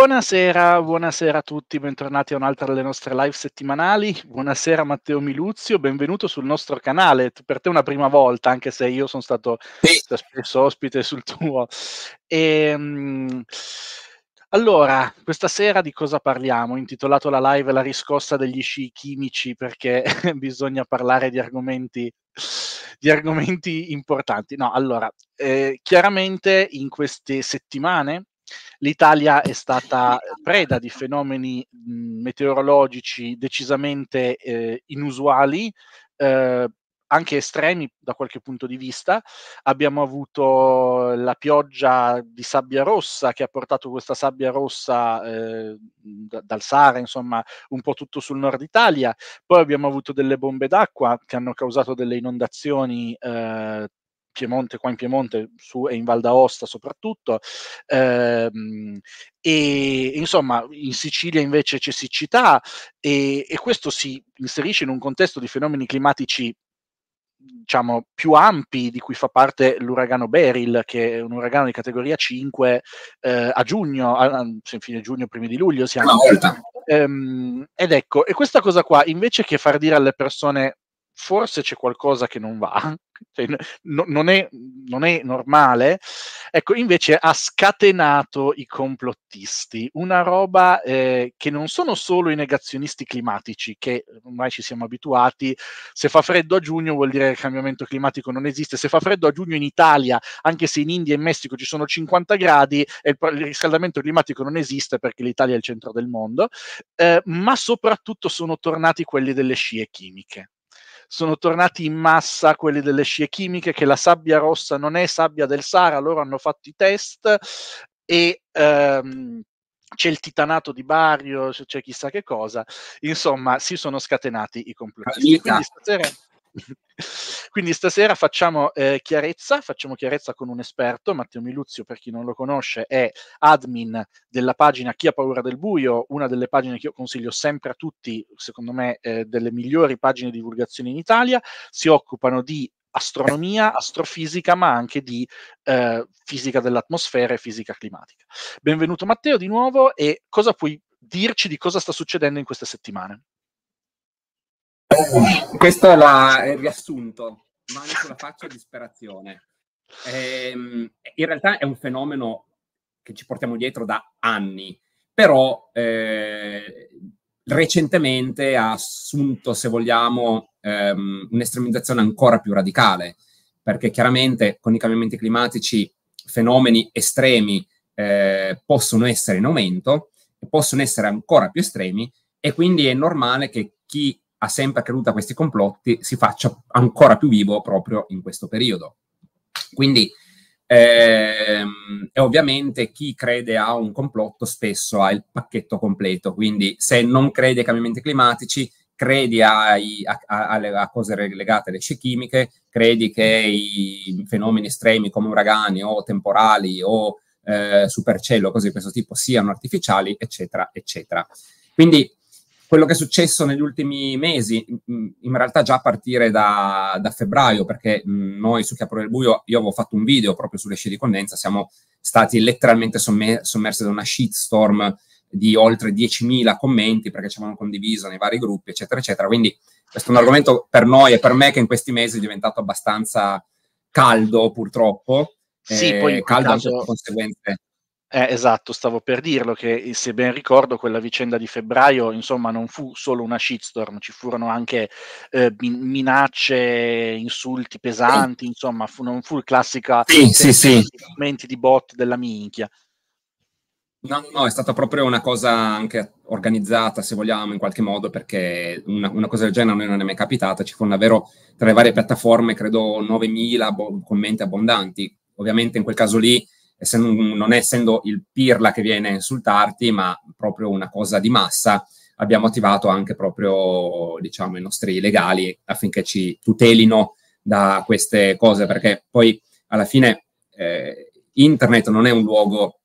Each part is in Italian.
Buonasera, buonasera a tutti, bentornati a un'altra delle nostre live settimanali. Buonasera Matteo Miluzio, benvenuto sul nostro canale. Per te è una prima volta, anche se io sono stato sì. spesso ospite sul tuo. E, ehm, allora, questa sera di cosa parliamo? intitolato la live La riscossa degli sci chimici perché bisogna parlare di argomenti di argomenti importanti. No, allora, eh, chiaramente in queste settimane l'Italia è stata preda di fenomeni meteorologici decisamente eh, inusuali, eh, anche estremi da qualche punto di vista. Abbiamo avuto la pioggia di sabbia rossa che ha portato questa sabbia rossa eh, dal Sahara, insomma, un po' tutto sul nord Italia. Poi abbiamo avuto delle bombe d'acqua che hanno causato delle inondazioni eh, Piemonte, qua in Piemonte su, e in Val d'Aosta soprattutto. Ehm, e insomma, in Sicilia invece c'è siccità e, e questo si inserisce in un contesto di fenomeni climatici diciamo, più ampi, di cui fa parte l'uragano Beryl, che è un uragano di categoria 5 eh, a giugno, a, a fine giugno, primi di luglio siamo. ehm, ed ecco, e questa cosa qua, invece che far dire alle persone forse c'è qualcosa che non va, cioè, no, non, è, non, è, normale, ecco, invece ha scatenato i complottisti, una roba eh, che non sono solo i negazionisti climatici, che ormai ci siamo abituati, se fa freddo a giugno vuol dire che il cambiamento climatico non esiste, se fa freddo a giugno in Italia, anche se in India e in Messico ci sono 50 gradi, il, il riscaldamento climatico non esiste perché l'Italia è il centro del mondo, eh, ma soprattutto sono tornati quelli delle scie chimiche sono tornati in massa quelli delle scie chimiche, che la sabbia rossa non è sabbia del Sahara, loro hanno fatto i test e ehm, c'è il titanato di Bario, c'è chissà che cosa, insomma si sono scatenati i complotti. Quindi stasera Quindi stasera facciamo eh, chiarezza, facciamo chiarezza con un esperto, Matteo Miluzio per chi non lo conosce è admin della pagina Chi ha paura del buio, una delle pagine che io consiglio sempre a tutti, secondo me eh, delle migliori pagine di divulgazione in Italia, si occupano di astronomia, astrofisica, ma anche di eh, fisica dell'atmosfera e fisica climatica. Benvenuto Matteo di nuovo e cosa puoi dirci di cosa sta succedendo in queste settimane? Questo è, la, è il riassunto, mani sulla faccia, disperazione. Ehm, in realtà è un fenomeno che ci portiamo dietro da anni, però eh, recentemente ha assunto, se vogliamo, ehm, un'estremizzazione ancora più radicale, perché chiaramente con i cambiamenti climatici fenomeni estremi eh, possono essere in aumento, e possono essere ancora più estremi e quindi è normale che chi ha sempre creduto a questi complotti si faccia ancora più vivo proprio in questo periodo. Quindi ehm, e ovviamente chi crede a un complotto spesso ha il pacchetto completo, quindi se non crede ai cambiamenti climatici, credi ai, a, a, a, cose legate alle scie chimiche, credi che i fenomeni estremi come uragani o temporali o eh, supercello, cose di questo tipo, siano artificiali, eccetera, eccetera. Quindi quello che è successo negli ultimi mesi, in realtà già a partire da, da febbraio, perché noi su Chiapro del Buio, io avevo fatto un video proprio sulle scie di Condensa, siamo stati letteralmente sommersi da una shitstorm di oltre 10.000 commenti perché ci avevano condiviso nei vari gruppi, eccetera, eccetera. Quindi questo è un argomento per noi e per me che in questi mesi è diventato abbastanza caldo, purtroppo. Sì, eh, poi caldo caso... anche conseguenze eh, esatto, stavo per dirlo che eh, se ben ricordo quella vicenda di febbraio, insomma, non fu solo una shitstorm, ci furono anche eh, minacce, insulti pesanti, insomma, fu, non fu il classico sì, sì, sì. di bot della minchia. No, no, è stata proprio una cosa anche organizzata, se vogliamo, in qualche modo, perché una, una cosa del genere a noi non è mai capitata. Ci furono davvero tra le varie piattaforme, credo, 9.000 bo- commenti abbondanti. Ovviamente in quel caso lì essendo, non essendo il pirla che viene a insultarti, ma proprio una cosa di massa, abbiamo attivato anche proprio diciamo, i nostri legali affinché ci tutelino da queste cose, perché poi alla fine eh, internet non è un luogo,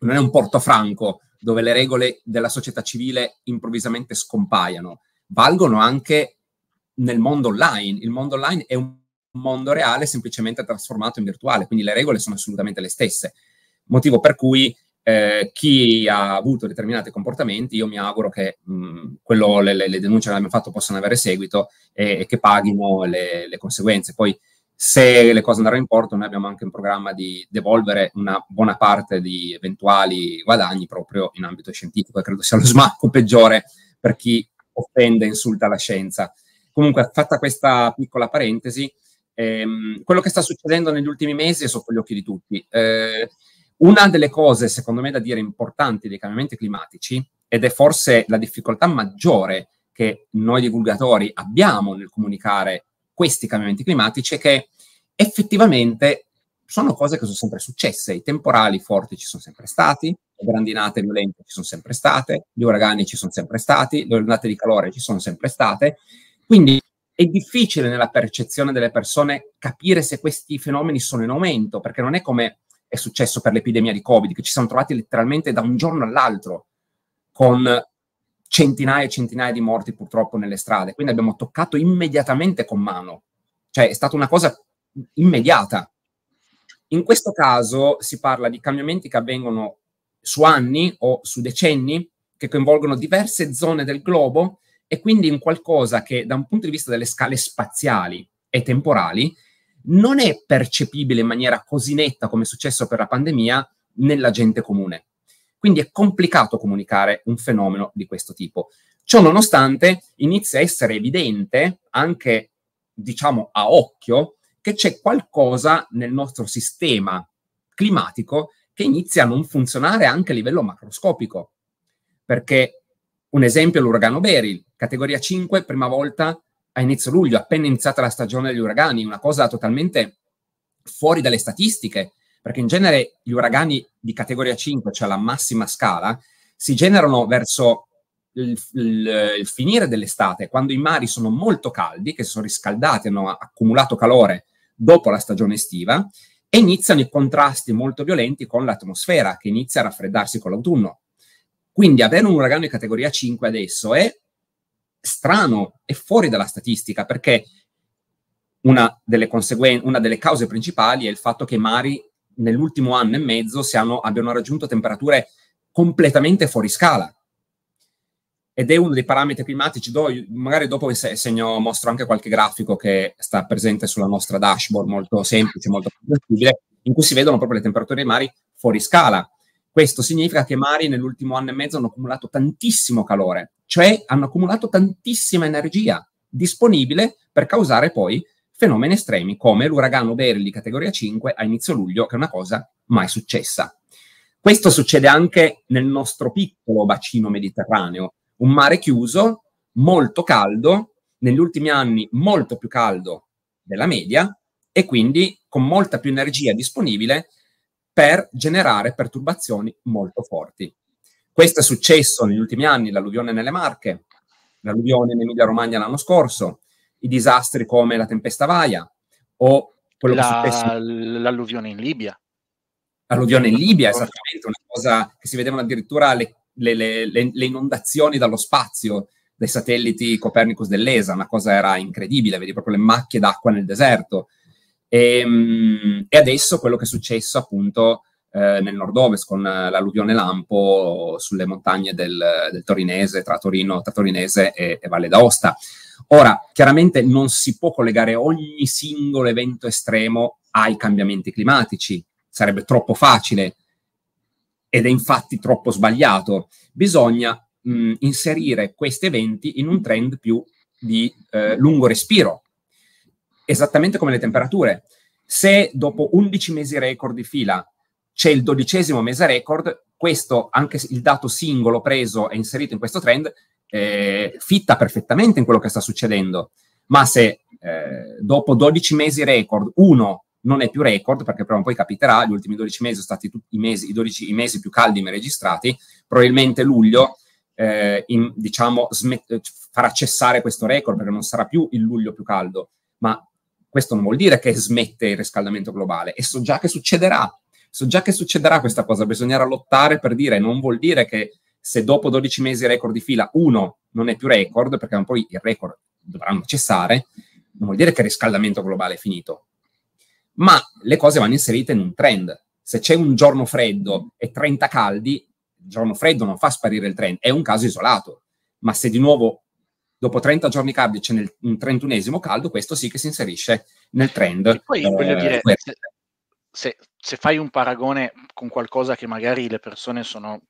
non è un portofranco dove le regole della società civile improvvisamente scompaiono, valgono anche nel mondo online. Il mondo online è un mondo reale semplicemente trasformato in virtuale, quindi le regole sono assolutamente le stesse. Motivo per cui eh, chi ha avuto determinati comportamenti, io mi auguro che mh, quello, le, le, denunce che abbiamo fatto possano avere seguito e, e che paghino le, le, conseguenze. Poi se le cose andranno in porto, noi abbiamo anche un programma di devolvere una buona parte di eventuali guadagni proprio in ambito scientifico e credo sia lo smacco peggiore per chi offende e insulta la scienza. Comunque, fatta questa piccola parentesi, Ehm, quello che sta succedendo negli ultimi mesi è sotto gli occhi di tutti. Eh, una delle cose, secondo me, da dire importanti dei cambiamenti climatici, ed è forse la difficoltà maggiore che noi divulgatori abbiamo nel comunicare questi cambiamenti climatici, è che effettivamente sono cose che sono sempre successe. I temporali forti ci sono sempre stati, le grandinate violente ci sono sempre state, gli uragani ci sono sempre stati, le ondate di calore ci sono sempre state. Quindi è difficile nella percezione delle persone capire se questi fenomeni sono in aumento, perché non è come è successo per l'epidemia di Covid, che ci siamo trovati letteralmente da un giorno all'altro con centinaia e centinaia di morti purtroppo nelle strade. Quindi abbiamo toccato immediatamente con mano, cioè è stata una cosa immediata. In questo caso si parla di cambiamenti che avvengono su anni o su decenni, che coinvolgono diverse zone del globo e quindi in qualcosa che da un punto di vista delle scale spaziali e temporali non è percepibile in maniera così netta come è successo per la pandemia nella gente comune. Quindi è complicato comunicare un fenomeno di questo tipo. Ciò nonostante inizia a essere evidente, anche diciamo a occhio, che c'è qualcosa nel nostro sistema climatico che inizia a non funzionare anche a livello macroscopico. Perché un esempio è l'uragano Beryl, categoria 5, prima volta a inizio luglio, appena iniziata la stagione degli uragani, una cosa totalmente fuori dalle statistiche, perché in genere gli uragani di categoria 5, cioè la massima scala, si generano verso il, il, il finire dell'estate, quando i mari sono molto caldi, che si sono riscaldati, hanno accumulato calore dopo la stagione estiva, e iniziano i contrasti molto violenti con l'atmosfera, che inizia a raffreddarsi con l'autunno. Quindi avere un uragano in categoria 5 adesso è strano, è fuori dalla statistica, perché una delle, conseguen- una delle cause principali è il fatto che i mari nell'ultimo anno e mezzo siano, abbiano raggiunto temperature completamente fuori scala. Ed è uno dei parametri climatici, do, magari dopo segno, mostro anche qualche grafico che sta presente sulla nostra dashboard, molto semplice, molto comprensibile, in cui si vedono proprio le temperature dei mari fuori scala. Questo significa che i Mari nell'ultimo anno e mezzo hanno accumulato tantissimo calore, cioè hanno accumulato tantissima energia disponibile per causare poi fenomeni estremi come l'uragano Beryl di categoria 5 a inizio luglio, che è una cosa mai successa. Questo succede anche nel nostro piccolo bacino mediterraneo, un mare chiuso, molto caldo, negli ultimi anni molto più caldo della media e quindi con molta più energia disponibile per generare perturbazioni molto forti. Questo è successo negli ultimi anni, l'alluvione nelle Marche, l'alluvione in Emilia-Romagna l'anno scorso, i disastri come la tempesta Vaia o quello la, che è successo... L'alluvione in Libia. L'alluvione in Libia, esattamente, una cosa che si vedevano addirittura le, le, le, le inondazioni dallo spazio dei satelliti Copernicus dell'ESA, una cosa era incredibile, vedi proprio le macchie d'acqua nel deserto. E, ehm, e adesso quello che è successo appunto eh, nel nord-ovest con l'alluvione lampo sulle montagne del, del Torinese, tra Torino, tra Torinese e, e Valle d'Aosta. Ora, chiaramente non si può collegare ogni singolo evento estremo ai cambiamenti climatici, sarebbe troppo facile ed è infatti troppo sbagliato. Bisogna mh, inserire questi eventi in un trend più di eh, lungo respiro, esattamente come le temperature. Se dopo 11 mesi record di fila c'è il dodicesimo mese record, questo, anche il dato singolo preso e inserito in questo trend, eh, fitta perfettamente in quello che sta succedendo. Ma se eh, dopo 12 mesi record, uno non è più record, perché prima o poi capiterà, gli ultimi 12 mesi sono stati tutti i mesi, i 12 i mesi più caldi mai registrati, probabilmente luglio eh, in, diciamo, smet- farà cessare questo record, perché non sarà più il luglio più caldo, ma questo non vuol dire che smette il riscaldamento globale e so già che succederà. So già che succederà questa cosa, bisognerà lottare per dire, non vuol dire che se dopo 12 mesi record di fila uno non è più record, perché poi il record dovranno cessare, non vuol dire che il riscaldamento globale è finito. Ma le cose vanno inserite in un trend. Se c'è un giorno freddo e 30 caldi, il giorno freddo non fa sparire il trend, è un caso isolato. Ma se di nuovo dopo 30 giorni caldi c'è nel 31 caldo, questo sì che si inserisce nel trend. E poi eh, voglio dire, se, se, se, fai un paragone con qualcosa che magari le persone sono...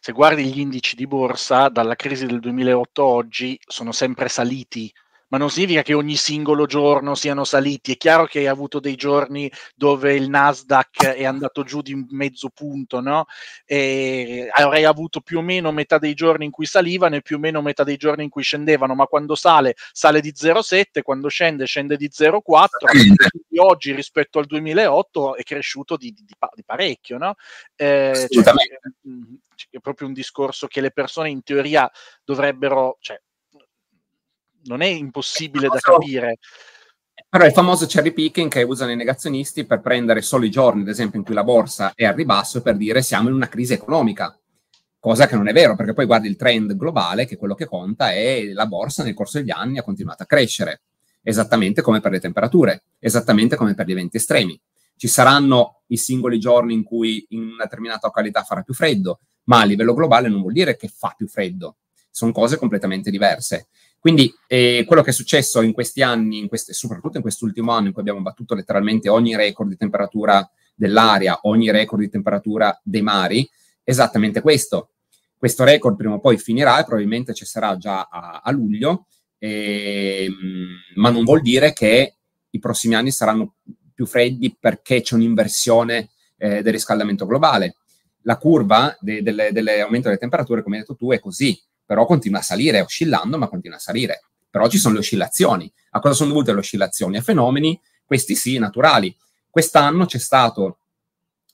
Se guardi gli indici di borsa, dalla crisi del 2008 oggi sono sempre saliti ma non significa che ogni singolo giorno siano saliti. È chiaro che hai avuto dei giorni dove il Nasdaq è andato giù di mezzo punto, no? E avrei avuto più o meno metà dei giorni in cui salivano e più o meno metà dei giorni in cui scendevano, ma quando sale sale di 0,7, quando scende scende di 0,4. Oggi rispetto al 2008 è cresciuto di, di, di parecchio, no? Eh, cioè, mm, cioè, è proprio un discorso che le persone in teoria dovrebbero, cioè, non è impossibile famoso, da capire. Però è il famoso cherry picking che usano i negazionisti per prendere solo i giorni, ad esempio, in cui la borsa è a ribasso per dire siamo in una crisi economica. Cosa che non è vero, perché poi guardi il trend globale, che quello che conta è la borsa nel corso degli anni ha continuato a crescere, esattamente come per le temperature, esattamente come per gli eventi estremi. Ci saranno i singoli giorni in cui in una determinata località farà più freddo, ma a livello globale non vuol dire che fa più freddo, sono cose completamente diverse. Quindi eh, quello che è successo in questi anni, in queste, soprattutto in quest'ultimo anno in cui abbiamo battuto letteralmente ogni record di temperatura dell'aria, ogni record di temperatura dei mari, è esattamente questo. Questo record prima o poi finirà e probabilmente cesserà già a, a luglio, eh, ma non vuol dire che i prossimi anni saranno più freddi perché c'è un'inversione eh, del riscaldamento globale. La curva de, dell'aumento delle temperature, come hai detto tu, è così però continua a salire, oscillando, ma continua a salire. Però ci sono le oscillazioni. A cosa sono dovute le oscillazioni? A fenomeni, questi sì, naturali. Quest'anno c'è stato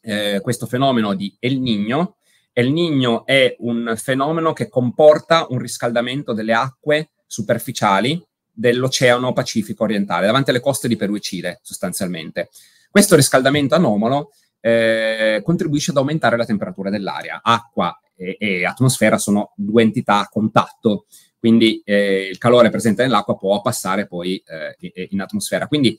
eh, questo fenomeno di El Niño. El Niño è un fenomeno che comporta un riscaldamento delle acque superficiali dell'Oceano Pacifico orientale, davanti alle coste di Perù e Cile, sostanzialmente. Questo riscaldamento anomalo eh, contribuisce ad aumentare la temperatura dell'aria. Acqua e, e atmosfera sono due entità a contatto, quindi eh, il calore presente nell'acqua può passare poi eh, in atmosfera. Quindi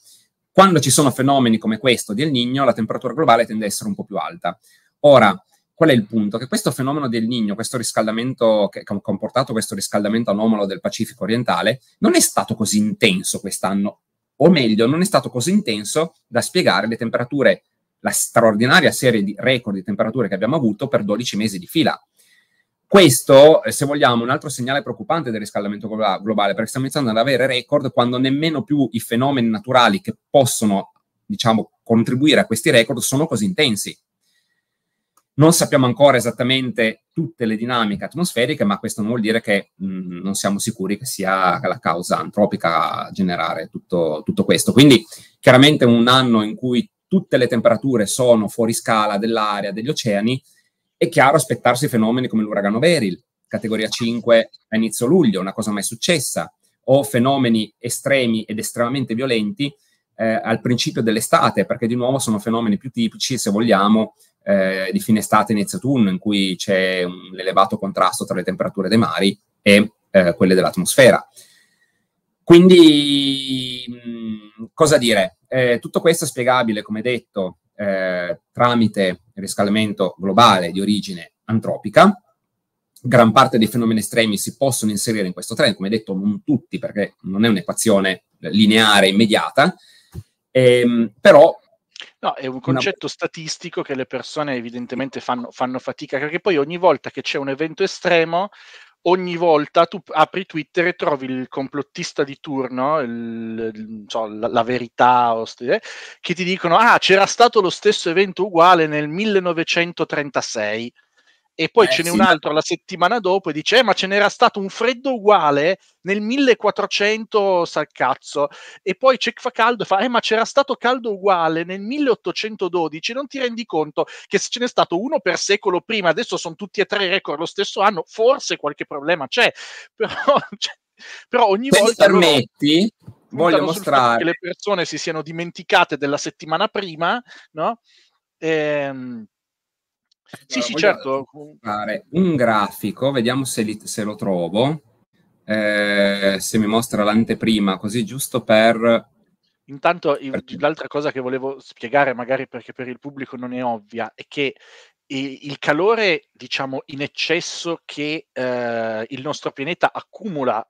quando ci sono fenomeni come questo del Nino, la temperatura globale tende ad essere un po' più alta. Ora, qual è il punto? Che questo fenomeno del Nino, questo riscaldamento che ha comportato questo riscaldamento anomalo del Pacifico orientale, non è stato così intenso quest'anno, o meglio, non è stato così intenso da spiegare le temperature, la straordinaria serie di record di temperature che abbiamo avuto per 12 mesi di fila. Questo, eh, se vogliamo, è un altro segnale preoccupante del riscaldamento globale, perché stiamo iniziando ad avere record quando nemmeno più i fenomeni naturali che possono, diciamo, contribuire a questi record sono così intensi. Non sappiamo ancora esattamente tutte le dinamiche atmosferiche, ma questo non vuol dire che mh, mm, non siamo sicuri che sia la causa antropica a generare tutto, tutto, questo. Quindi chiaramente un anno in cui tutte le temperature sono fuori scala dell'aria, degli oceani, è chiaro aspettarsi fenomeni come l'uragano Beryl, categoria 5 a inizio luglio, una cosa mai successa, o fenomeni estremi ed estremamente violenti eh, al principio dell'estate, perché di nuovo sono fenomeni più tipici, se vogliamo, eh, di fine estate, inizio autunno, in cui c'è un elevato contrasto tra le temperature dei mari e eh, quelle dell'atmosfera. Quindi, mh, cosa dire? Eh, tutto questo è spiegabile, come detto, eh, tramite riscaldamento globale di origine antropica. Gran parte dei fenomeni estremi si possono inserire in questo trend, come detto, non tutti, perché non è un'equazione lineare immediata, ehm, però No, è un concetto una... statistico che le persone evidentemente fanno, fanno, fatica, perché poi ogni volta che c'è un evento estremo ogni volta tu apri Twitter e trovi il complottista di turno, il, il, so, la, la, verità, ostia, eh, che ti dicono, ah, c'era stato lo stesso evento uguale nel 1936 e poi eh, ce n'è sì. un altro la settimana dopo e dice eh, ma ce n'era stato un freddo uguale nel 1400 sal cazzo e poi c'è fa caldo e fa eh ma c'era stato caldo uguale nel 1812 non ti rendi conto che se ce n'è stato uno per secolo prima adesso sono tutti e tre record lo stesso anno forse qualche problema c'è però, cioè, però ogni se volta permetti voglio mostrare che le persone si siano dimenticate della settimana prima no? Ehm, sì, sì, certo. Fare un grafico, vediamo se, li, se lo trovo, eh, se mi mostra l'anteprima, così giusto per... Intanto per... l'altra cosa che volevo spiegare, magari perché per il pubblico non è ovvia, è che il calore, diciamo, in eccesso che eh, il nostro pianeta accumula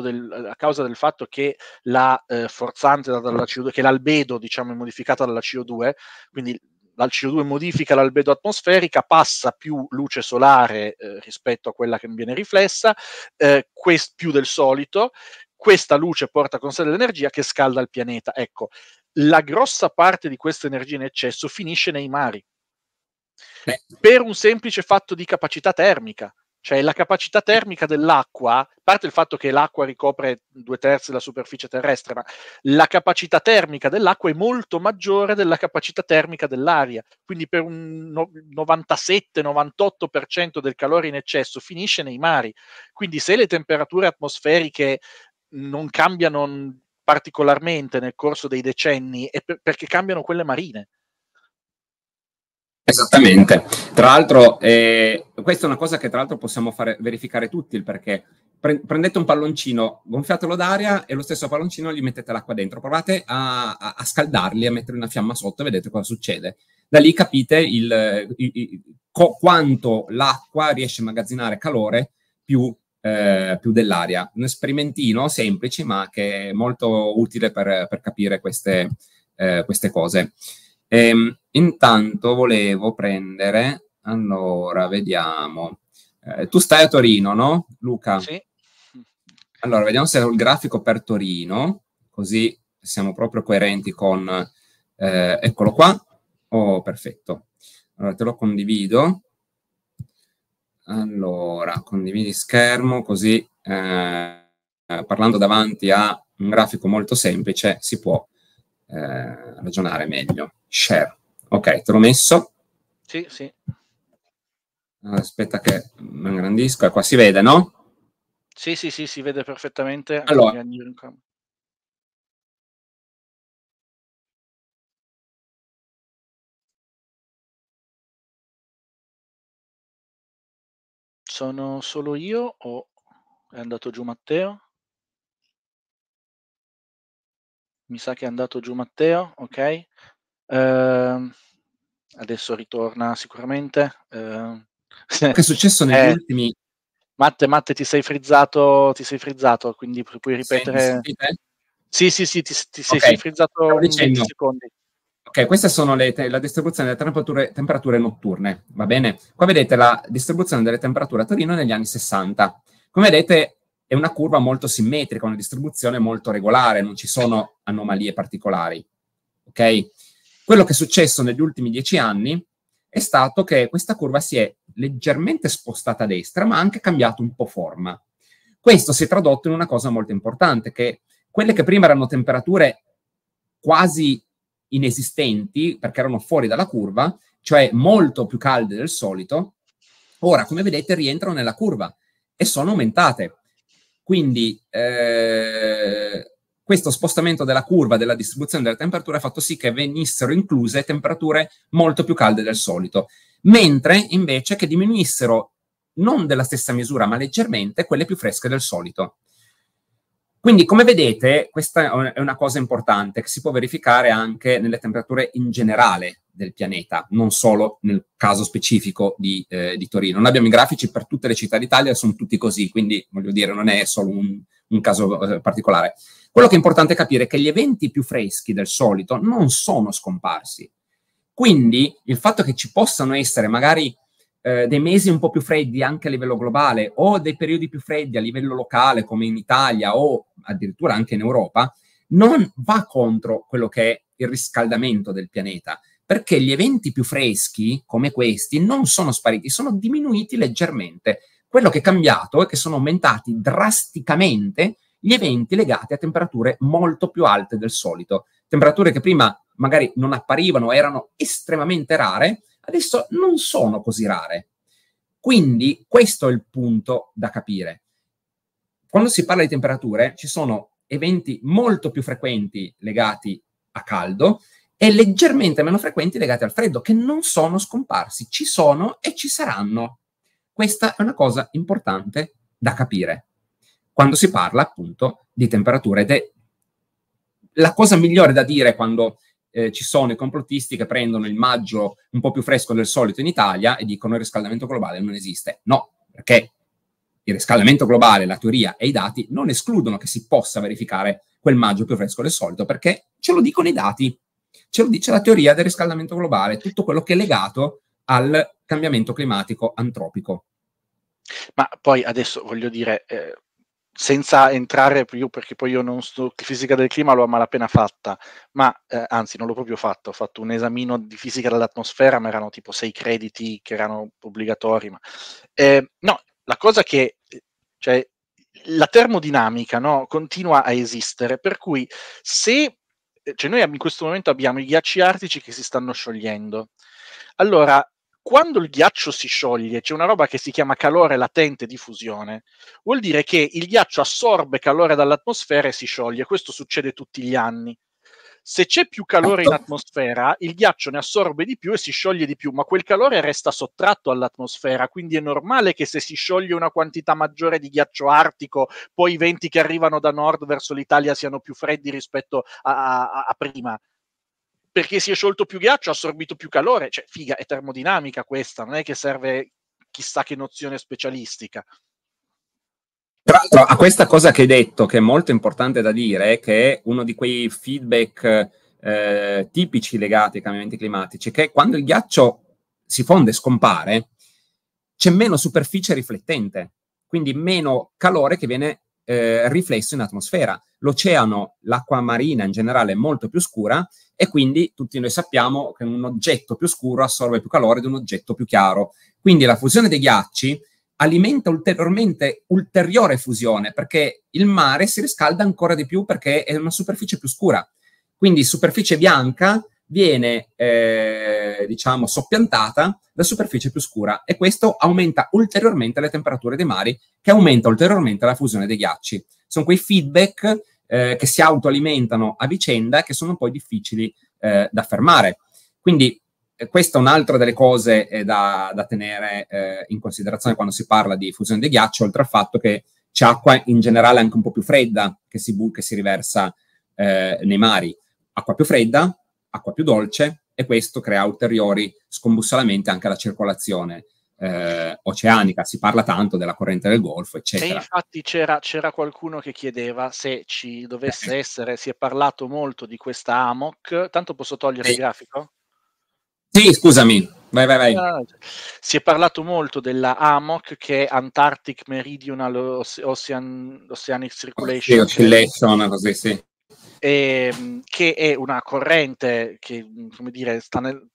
del, a causa del fatto che la eh, forzante data dalla CO2, che l'albedo, diciamo, è modificata dalla CO2, quindi la CO2 modifica l'albedo atmosferica, passa più luce solare eh, rispetto a quella che viene riflessa, eh, quest- più del solito, questa luce porta con sé dell'energia che scalda il pianeta. Ecco, la grossa parte di questa energia in eccesso finisce nei mari. Beh. Per un semplice fatto di capacità termica, cioè la capacità termica dell'acqua, a parte il fatto che l'acqua ricopre due terzi della superficie terrestre, ma la capacità termica dell'acqua è molto maggiore della capacità termica dell'aria. Quindi per un 97-98% del calore in eccesso finisce nei mari. Quindi se le temperature atmosferiche non cambiano particolarmente nel corso dei decenni, è per- perché cambiano quelle marine Esattamente. Tra l'altro, eh, questa è una cosa che tra l'altro possiamo fare, verificare tutti il perché. Pre- prendete un palloncino, gonfiatelo d'aria e lo stesso palloncino gli mettete l'acqua dentro. Provate a, a, a scaldarli, a mettere una fiamma sotto e vedete cosa succede. Da lì capite il, il, il, co- quanto l'acqua riesce a immagazzinare calore più, eh, più, dell'aria. Un sperimentino semplice, ma che è molto utile per, per capire queste, eh, queste cose. E, ehm, intanto volevo prendere, allora vediamo, eh, tu stai a Torino, no Luca? Sì. Allora, vediamo se ho il grafico per Torino, così siamo proprio coerenti con... Eh, eccolo qua. Oh, perfetto. Allora, te lo condivido. Allora, condividi schermo, così eh, parlando davanti a un grafico molto semplice si può eh, ragionare meglio share. Ok, te l'ho messo? Sì, sì. Aspetta che mi ingrandisco, e qua si vede, no? Sì, sì, sì, si vede perfettamente. Allora, sono solo io o è andato giù Matteo? Mi sa che è andato giù Matteo, ok? Ehm, adesso ritorna sicuramente. Ehm, che è successo negli eh, ultimi... Matte, Matte, ti sei frizzato, ti sei frizzato, quindi pu- puoi ripetere... Sì, eh? sì, sì, sì, ti, ti okay. sei frizzato un 20 secondi. Ok, queste sono le, te- la distribuzione delle temperature, temperature, notturne, va bene? Qua vedete la distribuzione delle temperature a Torino negli anni 60. Come vedete è una curva molto simmetrica, una distribuzione molto regolare, non ci sono anomalie particolari, ok? Quello che è successo negli ultimi dieci anni è stato che questa curva si è leggermente spostata a destra, ma ha anche cambiato un po' forma. Questo si è tradotto in una cosa molto importante, che quelle che prima erano temperature quasi inesistenti, perché erano fuori dalla curva, cioè molto più calde del solito, ora, come vedete, rientrano nella curva e sono aumentate. Quindi eh, questo spostamento della curva della distribuzione della temperatura ha fatto sì che venissero incluse temperature molto più calde del solito, mentre invece che diminuissero non della stessa misura, ma leggermente quelle più fresche del solito. Quindi, come vedete, questa è una cosa importante che si può verificare anche nelle temperature in generale del pianeta, non solo nel caso specifico di, eh, di Torino. Non abbiamo i grafici per tutte le città d'Italia, sono tutti così, quindi voglio dire, non è solo un, in caso eh, particolare. Quello che è importante capire è che gli eventi più freschi del solito non sono scomparsi. Quindi il fatto che ci possano essere magari eh, dei mesi un po' più freddi anche a livello globale o dei periodi più freddi a livello locale come in Italia o addirittura anche in Europa, non va contro quello che è il riscaldamento del pianeta, perché gli eventi più freschi come questi non sono spariti, sono diminuiti leggermente. Quello che è cambiato è che sono aumentati drasticamente gli eventi legati a temperature molto più alte del solito. Temperature che prima magari non apparivano, erano estremamente rare, adesso non sono così rare. Quindi questo è il punto da capire. Quando si parla di temperature ci sono eventi molto più frequenti legati a caldo e leggermente meno frequenti legati al freddo, che non sono scomparsi, ci sono e ci saranno. Questa è una cosa importante da capire quando si parla appunto di temperature ed è la cosa migliore da dire quando eh, ci sono i complottisti che prendono il maggio un po' più fresco del solito in Italia e dicono il riscaldamento globale non esiste. No, perché il riscaldamento globale, la teoria e i dati non escludono che si possa verificare quel maggio più fresco del solito, perché ce lo dicono i dati, ce lo dice la teoria del riscaldamento globale, tutto quello che è legato al cambiamento climatico antropico. Ma poi adesso voglio dire, eh, senza entrare più, perché poi io non sto, fisica del clima l'ho a malapena fatta, ma eh, anzi non l'ho proprio fatta, ho fatto un esamino di fisica dell'atmosfera, ma erano tipo sei crediti che erano obbligatori. Ma, eh, no, la cosa che, cioè, la termodinamica no, continua a esistere, per cui se, cioè noi in questo momento abbiamo i ghiacci artici che si stanno sciogliendo, allora quando il ghiaccio si scioglie, c'è una roba che si chiama calore latente di fusione, vuol dire che il ghiaccio assorbe calore dall'atmosfera e si scioglie. Questo succede tutti gli anni. Se c'è più calore in ecco. atmosfera, il ghiaccio ne assorbe di più e si scioglie di più, ma quel calore resta sottratto all'atmosfera, quindi è normale che se si scioglie una quantità maggiore di ghiaccio artico, poi i venti che arrivano da nord verso l'Italia siano più freddi rispetto a, a, a prima perché si è sciolto più ghiaccio, ha assorbito più calore. Cioè, figa, è termodinamica questa, non è che serve chissà che nozione specialistica. Tra l'altro, a questa cosa che hai detto, che è molto importante da dire, che è uno di quei feedback eh, tipici legati ai cambiamenti climatici, che quando il ghiaccio si fonde e scompare, c'è meno superficie riflettente, quindi meno calore che viene eh, riflesso in atmosfera. L'oceano, l'acqua marina in generale è molto più scura e quindi tutti noi sappiamo che un oggetto più scuro assorbe più calore di un oggetto più chiaro. Quindi la fusione dei ghiacci alimenta ulteriormente ulteriore fusione perché il mare si riscalda ancora di più perché è una superficie più scura. Quindi superficie bianca viene eh, diciamo soppiantata da superficie più scura e questo aumenta ulteriormente le temperature dei mari che aumenta ulteriormente la fusione dei ghiacci. Sono quei feedback eh, che si autoalimentano a vicenda e che sono poi difficili eh, da fermare. Quindi eh, questa è un'altra delle cose eh, da, da, tenere eh, in considerazione quando si parla di fusione dei ghiacci, oltre al fatto che c'è acqua in generale anche un po' più fredda che si, bu- che si riversa nei mari. Acqua più fredda, acqua più dolce e questo crea ulteriori scombussolamenti anche alla circolazione eh, oceanica, si parla tanto della corrente del Golfo, eccetera. E infatti c'era, c'era, qualcuno che chiedeva se ci dovesse eh. essere, si è parlato molto di questa AMOC, tanto posso togliere eh. il grafico? Sì, scusami. Vai, vai, vai. Si è parlato molto della AMOC che è Antarctic Meridional Ocean, Oceanic Circulation. Oh, sì, oscillation, così sì ehm, che è una corrente che come dire, nel,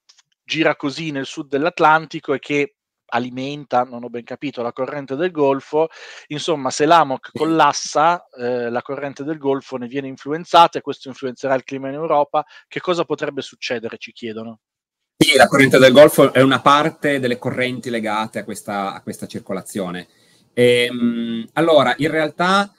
gira così nel sud dell'Atlantico e che alimenta, non ho ben capito, la corrente del Golfo. Insomma, se l'AMOC collassa, eh, la corrente del Golfo ne viene influenzata e questo influenzerà il clima in Europa. Che cosa potrebbe succedere, ci chiedono? Sì, la corrente del Golfo è una parte delle correnti legate a questa, a questa circolazione. E, ehm, mh, allora, in realtà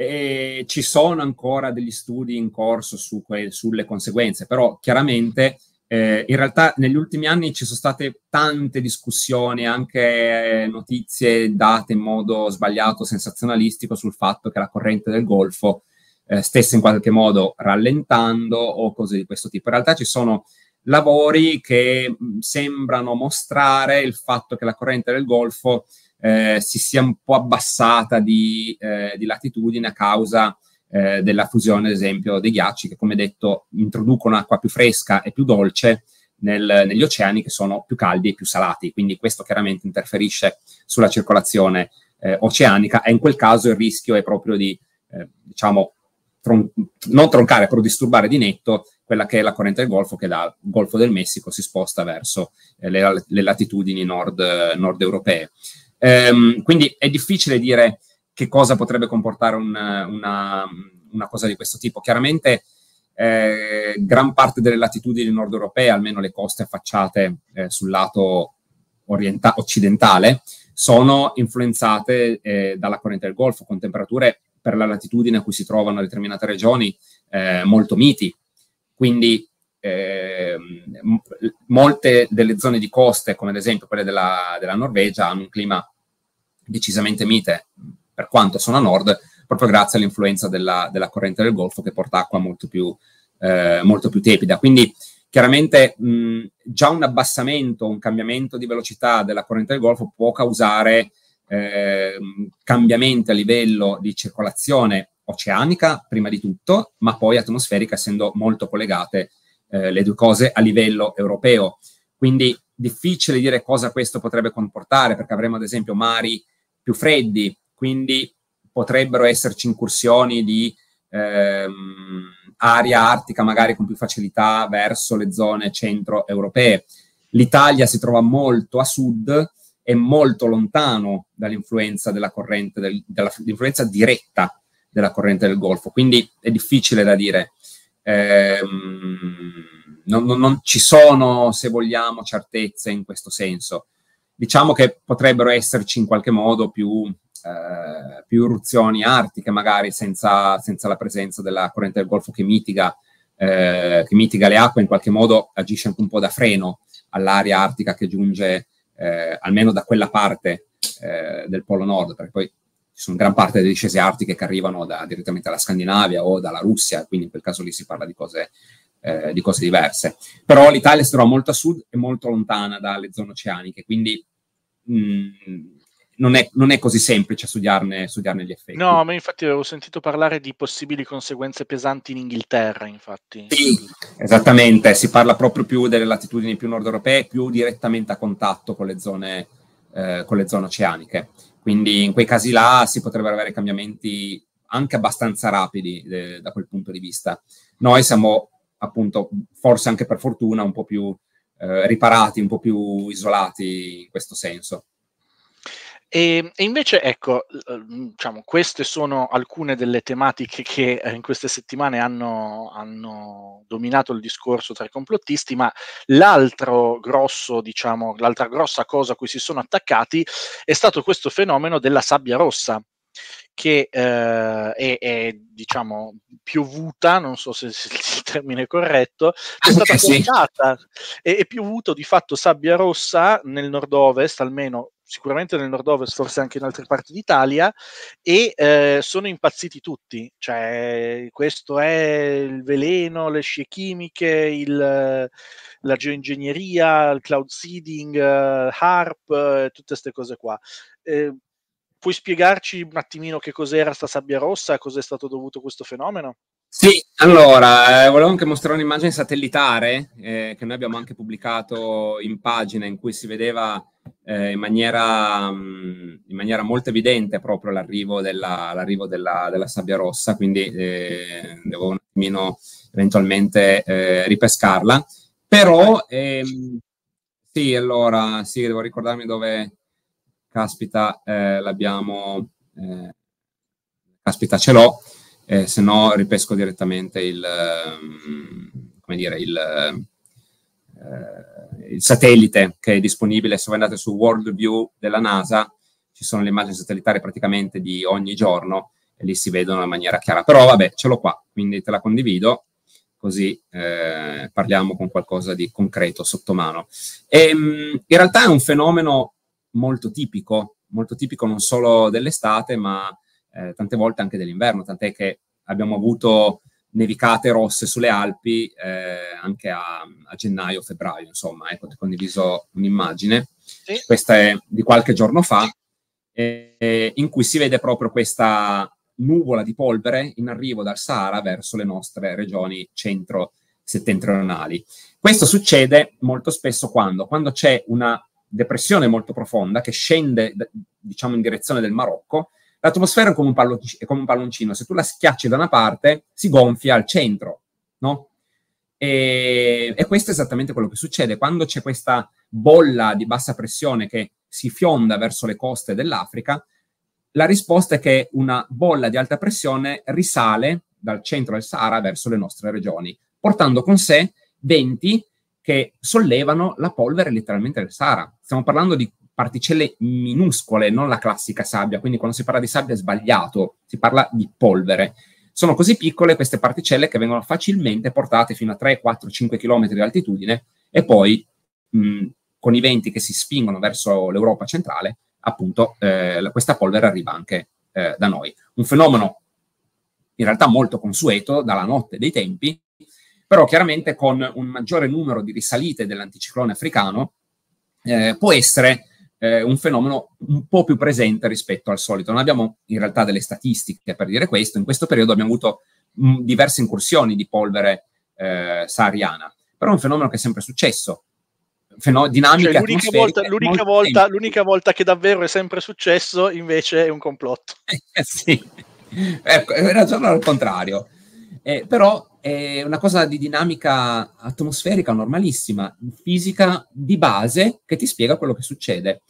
e ci sono ancora degli studi in corso su que- sulle conseguenze, però chiaramente eh, in realtà negli ultimi anni ci sono state tante discussioni, anche eh, notizie date in modo sbagliato, sensazionalistico sul fatto che la corrente del Golfo eh, stesse in qualche modo rallentando o cose di questo tipo. In realtà ci sono lavori che mm, sembrano mostrare il fatto che la corrente del Golfo eh, si sia un po' abbassata di, eh, di latitudine a causa eh, della fusione, ad esempio, dei ghiacci che, come detto, introducono acqua più fresca e più dolce nel, negli oceani che sono più caldi e più salati. Quindi questo chiaramente interferisce sulla circolazione eh, oceanica e in quel caso il rischio è proprio di, eh, diciamo, tron- non troncare, però disturbare di netto quella che è la corrente del Golfo che dal Golfo del Messico si sposta verso eh, le, le, latitudini nord, nord europee. Ehm, quindi è difficile dire che cosa potrebbe comportare una, una, una cosa di questo tipo. Chiaramente eh, gran parte delle latitudini nord europee, almeno le coste affacciate eh, sul lato orienta- occidentale, sono influenzate eh, dalla corrente del Golfo, con temperature per la latitudine a cui si trovano determinate regioni eh, molto miti. Quindi molte delle zone di coste, come ad esempio quelle della, della Norvegia, hanno un clima decisamente mite, per quanto sono a nord, proprio grazie all'influenza della, della corrente del Golfo che porta acqua molto più, eh, molto più tepida. Quindi chiaramente mh, già un abbassamento, un cambiamento di velocità della corrente del Golfo può causare eh, cambiamenti a livello di circolazione oceanica, prima di tutto, ma poi atmosferica, essendo molto collegate eh, le due cose a livello europeo. Quindi difficile dire cosa questo potrebbe comportare, perché avremo ad esempio mari più freddi, quindi potrebbero esserci incursioni di ehm, aria artica magari con più facilità verso le zone centro-europee. L'Italia si trova molto a sud, e molto lontano dall'influenza, della corrente del, della, diretta della corrente del Golfo, quindi è difficile da dire ehm, non, non, non ci sono, se vogliamo, certezze in questo senso. Diciamo che potrebbero esserci in qualche modo più eh, più irruzioni artiche, magari senza, senza, la presenza della corrente del Golfo che mitiga, eh, che mitiga le acque, in qualche modo agisce anche un po' da freno all'aria artica che giunge eh, almeno da quella parte eh, del Polo Nord, perché poi sono gran parte delle discese artiche che arrivano da, direttamente dalla Scandinavia o dalla Russia, quindi in quel caso lì si parla di cose, eh, di cose diverse. Però l'Italia si trova molto a sud e molto lontana dalle zone oceaniche, quindi mh, mm, non, è, non, è, così semplice studiarne, studiarne, gli effetti. No, ma infatti avevo sentito parlare di possibili conseguenze pesanti in Inghilterra, infatti. Sì, esattamente, si parla proprio più delle latitudini più nord europee, più direttamente a contatto con le zone, eh, con le zone oceaniche. Quindi in quei casi là si potrebbero avere cambiamenti anche abbastanza rapidi eh, da quel punto di vista. Noi siamo appunto, forse anche per fortuna, un po' più eh, riparati, un po' più isolati in questo senso. E, e invece, ecco, mhmm, diciamo, queste sono alcune delle tematiche che eh, in queste settimane hanno, hanno dominato il discorso tra i complottisti, ma l'altro grosso, diciamo, l'altra grossa cosa a cui si sono attaccati è stato questo fenomeno della sabbia rossa che eh, è, è, diciamo piovuta, non so se, se il termine è corretto, è stata sì. portata, è piovuto di fatto sabbia rossa nel nord-ovest, almeno sicuramente nel nord-ovest, forse anche in altre parti d'Italia, e eh, sono impazziti tutti. Cioè, questo è il veleno, le scie chimiche, il, la geoingegneria, il cloud seeding, eh, HARP, eh, tutte queste cose qua. Eh, puoi spiegarci un attimino che cos'era sta sabbia rossa, cos'è stato dovuto questo fenomeno? Sì, allora, eh, volevo anche mostrare un'immagine satellitare eh, che noi abbiamo anche pubblicato in pagina in cui si vedeva eh, in, maniera, mh, mm, in, maniera, molto evidente proprio l'arrivo della, l'arrivo della, della sabbia rossa, quindi eh, devo un attimino eventualmente eh, ripescarla. Però, ehm, sì, allora, sì, devo ricordarmi dove, caspita, eh, l'abbiamo, caspita, ce l'ho eh, se no ripesco direttamente il, ehm, come dire, il, eh, il satellite che è disponibile. Se voi andate su World View della NASA, ci sono le immagini satellitari praticamente di ogni giorno e lì si vedono in maniera chiara. Però vabbè, ce l'ho qua, quindi te la condivido così eh, parliamo con qualcosa di concreto sotto mano. E, ehm, in realtà è un fenomeno molto tipico, molto tipico non solo dell'estate, ma eh, tante volte anche dell'inverno, tant'è che abbiamo avuto nevicate rosse sulle Alpi eh, anche a, a gennaio, febbraio, insomma, ecco, ti ho condiviso un'immagine, sì. questa è di qualche giorno fa, eh, in cui si vede proprio questa nuvola di polvere in arrivo dal Sahara verso le nostre regioni centro-settentrionali. Questo succede molto spesso quando, quando c'è una depressione molto profonda che scende, diciamo, in direzione del Marocco, L'atmosfera è come, è come un palloncino, se tu la schiacci da una parte si gonfia al centro, no? E, e, questo è esattamente quello che succede quando c'è questa bolla di bassa pressione che si fionda verso le coste dell'Africa. La risposta è che una bolla di alta pressione risale dal centro del Sahara verso le nostre regioni, portando con sé venti che sollevano la polvere letteralmente del Sahara. Stiamo parlando di particelle minuscole, non la classica sabbia, quindi quando si parla di sabbia è sbagliato, si parla di polvere. Sono così piccole queste particelle che vengono facilmente portate fino a 3, 4, 5 km di altitudine e poi mh, con i venti che si spingono verso l'Europa centrale, appunto eh, questa polvere arriva anche eh, da noi. Un fenomeno in realtà molto consueto dalla notte dei tempi, però chiaramente con un maggiore numero di risalite dell'anticiclone africano eh, può essere eh, un fenomeno un po' più presente rispetto al solito. Non abbiamo in realtà delle statistiche per dire questo, in questo periodo abbiamo avuto mh, diverse incursioni di polvere eh, sahariana, però è un fenomeno che è sempre successo. Feno- cioè, dinamiche cioè, l'unica, volta, l'unica, volta, l'unica volta che davvero è sempre successo invece è un complotto. Eh, sì, ecco, ragionare al contrario. Eh, però è una cosa di dinamica atmosferica normalissima, fisica di base che ti spiega quello che succede.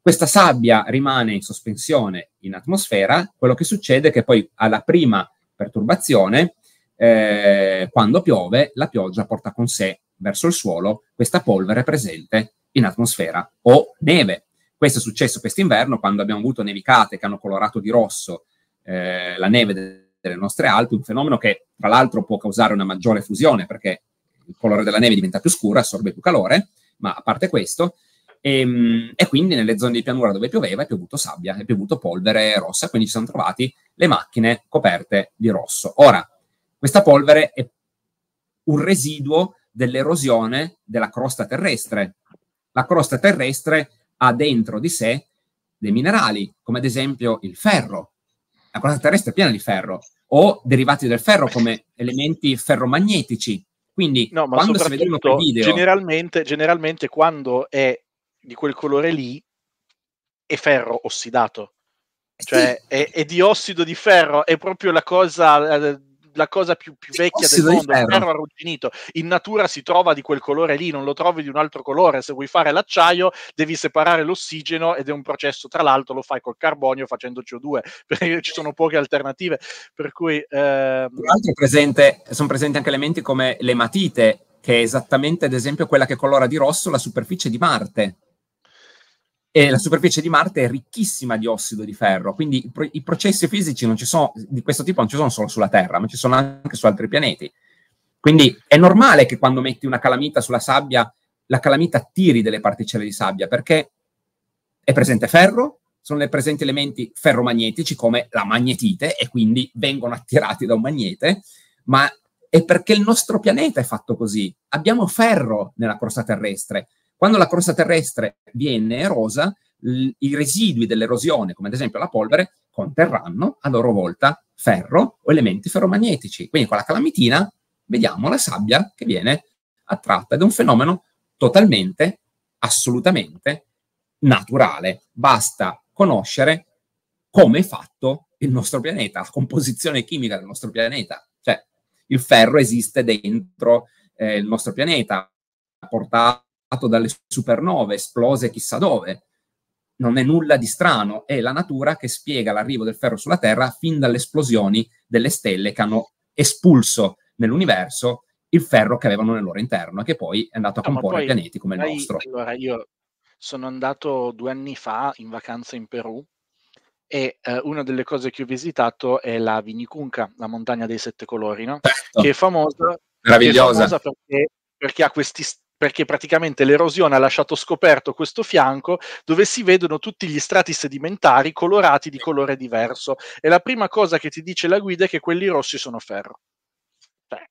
Questa sabbia rimane in sospensione in atmosfera, quello che succede è che poi alla prima perturbazione, eh, quando piove, la pioggia porta con sé verso il suolo questa polvere presente in atmosfera o neve. Questo è successo quest'inverno quando abbiamo avuto nevicate che hanno colorato di rosso eh, la neve del delle nostre Alpi, un fenomeno che tra l'altro può causare una maggiore fusione perché il colore della neve diventa più scuro, assorbe più calore, ma a parte questo, e, ehm, e, quindi nelle zone di pianura dove pioveva è piovuto sabbia, è piovuto polvere rossa, quindi ci sono trovati le macchine coperte di rosso. Ora, questa polvere è un residuo dell'erosione della crosta terrestre. La crosta terrestre ha dentro di sé dei minerali, come ad esempio il ferro, la crosta terrestre è piena di ferro o derivati del ferro come elementi ferromagnetici. Quindi no, ma quando si vedono quei video... Generalmente, generalmente quando è di quel colore lì è ferro ossidato. Eh cioè sì. è, è, ossido di ferro, è proprio la cosa eh, la cosa più, più vecchia del mondo, il ferro arrugginito. In natura si trova di quel colore lì, non lo trovi di un altro colore. Se vuoi fare l'acciaio, devi separare l'ossigeno ed è un processo, tra l'altro, lo fai col carbonio facendo CO2, perché ci sono poche alternative. Per cui. Ehm... Presente, sono presenti anche elementi come le matite, che è esattamente, ad esempio, quella che colora di rosso la superficie di Marte. E la superficie di Marte è ricchissima di ossido di ferro, quindi i, pro- i processi fisici sono, di questo tipo non ci sono solo sulla Terra, ma ci sono anche su altri pianeti. Quindi è normale che quando metti una calamita sulla sabbia, la calamita attiri delle particelle di sabbia, perché è presente ferro, sono presenti elementi ferromagnetici come la magnetite e quindi vengono attirati da un magnete, ma è perché il nostro pianeta è fatto così. Abbiamo ferro nella crosta terrestre, quando la crosta terrestre viene erosa, l- i residui dell'erosione, come ad esempio la polvere, conterranno a loro volta ferro o elementi ferromagnetici. Quindi con la calamitina vediamo la sabbia che viene attratta ed è un fenomeno totalmente, assolutamente naturale. Basta conoscere come è fatto il nostro pianeta, la composizione chimica del nostro pianeta. Cioè, il ferro esiste dentro eh, il nostro pianeta, portato dato dalle supernove esplose chissà dove. Non è nulla di strano, è la natura che spiega l'arrivo del ferro sulla Terra fin dalle esplosioni delle stelle che hanno espulso nell'universo il ferro che avevano nel loro interno e che poi è andato a no, comporre pianeti come poi, il nostro. Allora, io sono andato due anni fa in vacanza in Perù e eh, una delle cose che ho visitato è la Vinicunca, la montagna dei sette colori, no? certo. che è famosa, meravigliosa è famosa perché, perché, ha questi perché praticamente l'erosione ha lasciato scoperto questo fianco dove si vedono tutti gli strati sedimentari colorati di colore diverso e la prima cosa che ti dice la guida è che quelli rossi sono ferro. Cioè,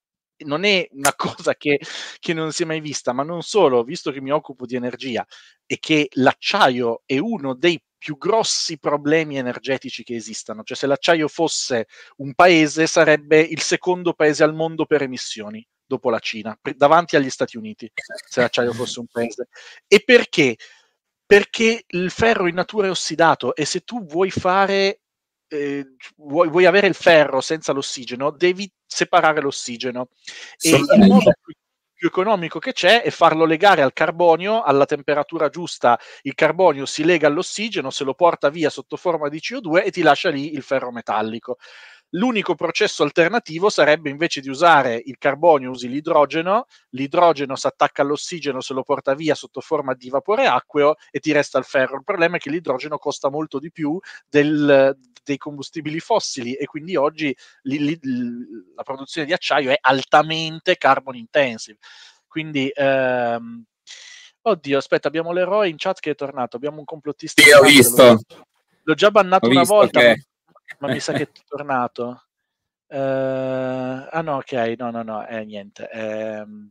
non è una cosa che, che non si è mai vista, ma non solo, visto che mi occupo di energia e che l'acciaio è uno dei più grossi problemi energetici che esistano, cioè se l'acciaio fosse un paese sarebbe il secondo paese al mondo per emissioni dopo la Cina, davanti agli Stati Uniti, se l'acciaio fosse un paese. E perché? Perché il ferro in natura è ossidato e se tu vuoi fare eh, vuoi, vuoi, avere il ferro senza l'ossigeno, devi separare l'ossigeno. E il modo più, più economico che c'è è farlo legare al carbonio alla temperatura giusta. Il carbonio si lega all'ossigeno, se lo porta via sotto forma di CO2 e ti lascia lì il ferro metallico. L'unico processo alternativo sarebbe invece di usare il carbonio, usi l'idrogeno, l'idrogeno si attacca all'ossigeno, se lo porta via sotto forma di vapore acqueo e ti resta il ferro. Il problema è che l'idrogeno costa molto di più del, dei combustibili fossili e quindi oggi li, li, la produzione di acciaio è altamente carbon intensive. Quindi... Ehm, Oddio, aspetta, abbiamo l'eroe in chat che è tornato. Abbiamo un complottista. Sì, ho visto. L'ho già bannato ho una volta. Che ma mi sa che è tornato. Uh, ah no, ok, no, no, no, eh, niente. Ehm,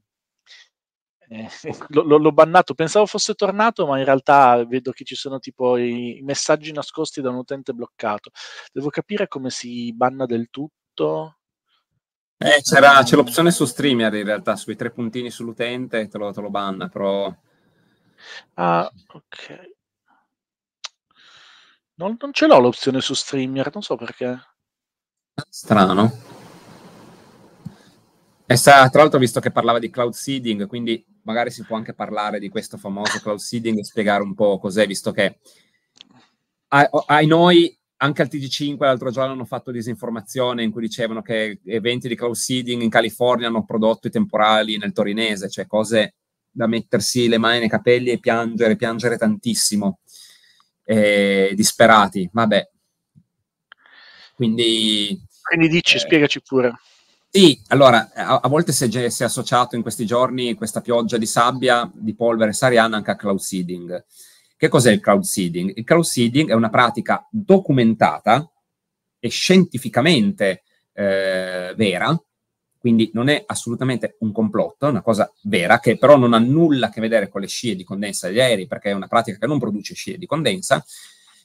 eh, eh, lo, lo, l'ho bannato, pensavo fosse tornato, ma in realtà vedo che ci sono tipo i, messaggi nascosti da un utente bloccato. Devo capire come si banna del tutto. Eh, ehm, c'è l'opzione su streamer in realtà, sui tre puntini sull'utente te lo, te lo banna, però... Ah, ok. Non, non ce l'ho l'opzione su streamer, non so perché. Strano. E sa, tra l'altro, visto che parlava di cloud seeding, quindi magari si può anche parlare di questo famoso cloud seeding e spiegare un po' cos'è, visto che ai, noi anche al TG5 l'altro giorno hanno fatto disinformazione in cui dicevano che eventi di cloud seeding in California hanno prodotto i temporali nel torinese, cioè cose da mettersi le mani nei capelli e piangere, piangere tantissimo eh, disperati. Vabbè. Quindi... Quindi dici, eh, spiegaci pure. Sì, allora, a, a volte si è, si è, associato in questi giorni questa pioggia di sabbia, di polvere sariana anche a cloud seeding. Che cos'è il cloud seeding? Il cloud seeding è una pratica documentata e scientificamente eh, vera, quindi non è assolutamente un complotto, è una cosa vera che però non ha nulla a che vedere con le scie di condensa degli aerei, perché è una pratica che non produce scie di condensa.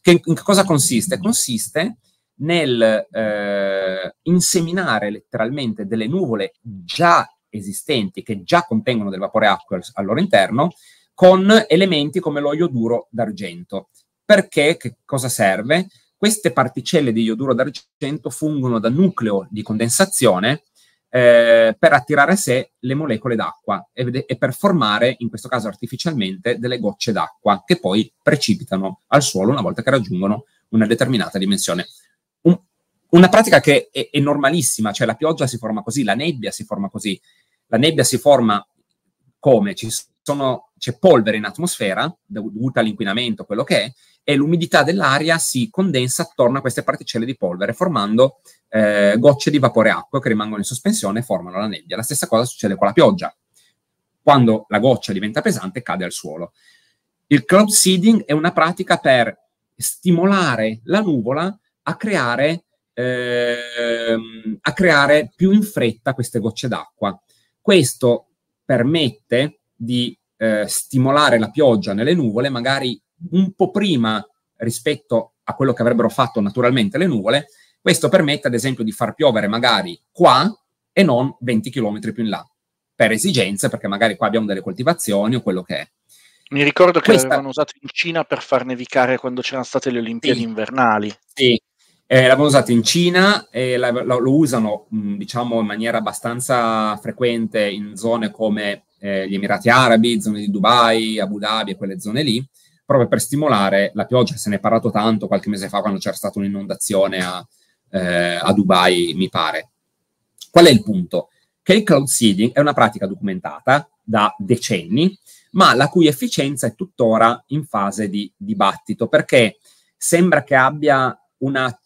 Che in cosa consiste? Consiste nel eh, inseminare letteralmente delle nuvole già esistenti, che già contengono del vapore acqua al loro interno, con elementi come l'olio duro d'argento. Perché? Che cosa serve? Queste particelle di ioduro d'argento fungono da nucleo di condensazione eh, per attirare a sé le molecole d'acqua e, e, per formare, in questo caso artificialmente, delle gocce d'acqua che poi precipitano al suolo una volta che raggiungono una determinata dimensione. Un, una pratica che è, è normalissima, cioè la pioggia si forma così, la nebbia si forma così. La nebbia si forma come? Ci sono c'è polvere in atmosfera dovuta all'inquinamento, quello che è, e l'umidità dell'aria si condensa attorno a queste particelle di polvere, formando eh, gocce di vapore acqueo che rimangono in sospensione e formano la nebbia. La stessa cosa succede con la pioggia. Quando la goccia diventa pesante, cade al suolo. Il cloud seeding è una pratica per stimolare la nuvola a creare, ehm, a creare più in fretta queste gocce d'acqua. Questo permette di eh, stimolare la pioggia nelle nuvole, magari un po' prima rispetto a quello che avrebbero fatto naturalmente le nuvole, questo permette ad esempio di far piovere magari qua e non 20 km più in là, per esigenze, perché magari qua abbiamo delle coltivazioni o quello che è. Mi ricordo che Questa... l'avevano usato in Cina per far nevicare quando c'erano state le Olimpiadi sì, invernali. Sì, eh, l'avevano usato in Cina e la, la, lo usano, mh, diciamo, in maniera abbastanza frequente in zone come eh, gli Emirati Arabi, zone di Dubai, Abu Dhabi e quelle zone lì, proprio per stimolare la pioggia. Se ne è parlato tanto qualche mese fa quando c'era stata un'inondazione a, eh, a Dubai, mi pare. Qual è il punto? Che il cloud seeding è una pratica documentata da decenni, ma la cui efficienza è tuttora in fase di dibattito, perché sembra che abbia una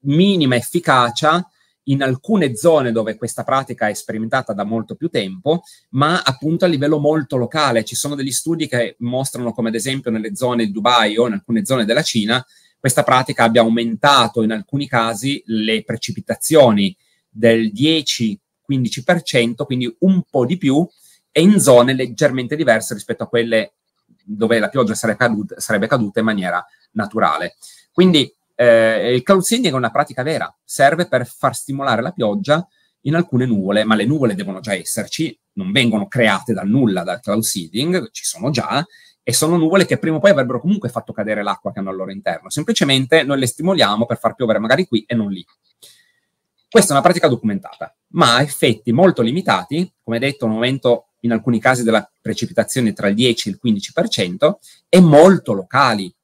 minima efficacia in alcune zone dove questa pratica è sperimentata da molto più tempo, ma appunto a livello molto locale. Ci sono degli studi che mostrano come ad esempio nelle zone di Dubai o in alcune zone della Cina, questa pratica abbia aumentato in alcuni casi le precipitazioni del 10-15%, quindi un po' di più, e in zone leggermente diverse rispetto a quelle dove la pioggia sarebbe caduta, sarebbe caduta in maniera naturale. Quindi eh, il cloud seeding è una pratica vera, serve per far stimolare la pioggia in alcune nuvole, ma le nuvole devono già esserci, non vengono create dal nulla dal cloud seeding, ci sono già, e sono nuvole che prima o poi avrebbero comunque fatto cadere l'acqua che hanno al loro interno. Semplicemente noi le stimoliamo per far piovere magari qui e non lì. Questa è una pratica documentata, ma ha effetti molto limitati, come detto, un momento in alcuni casi della precipitazione tra il 10 e il 15%, e molto locali,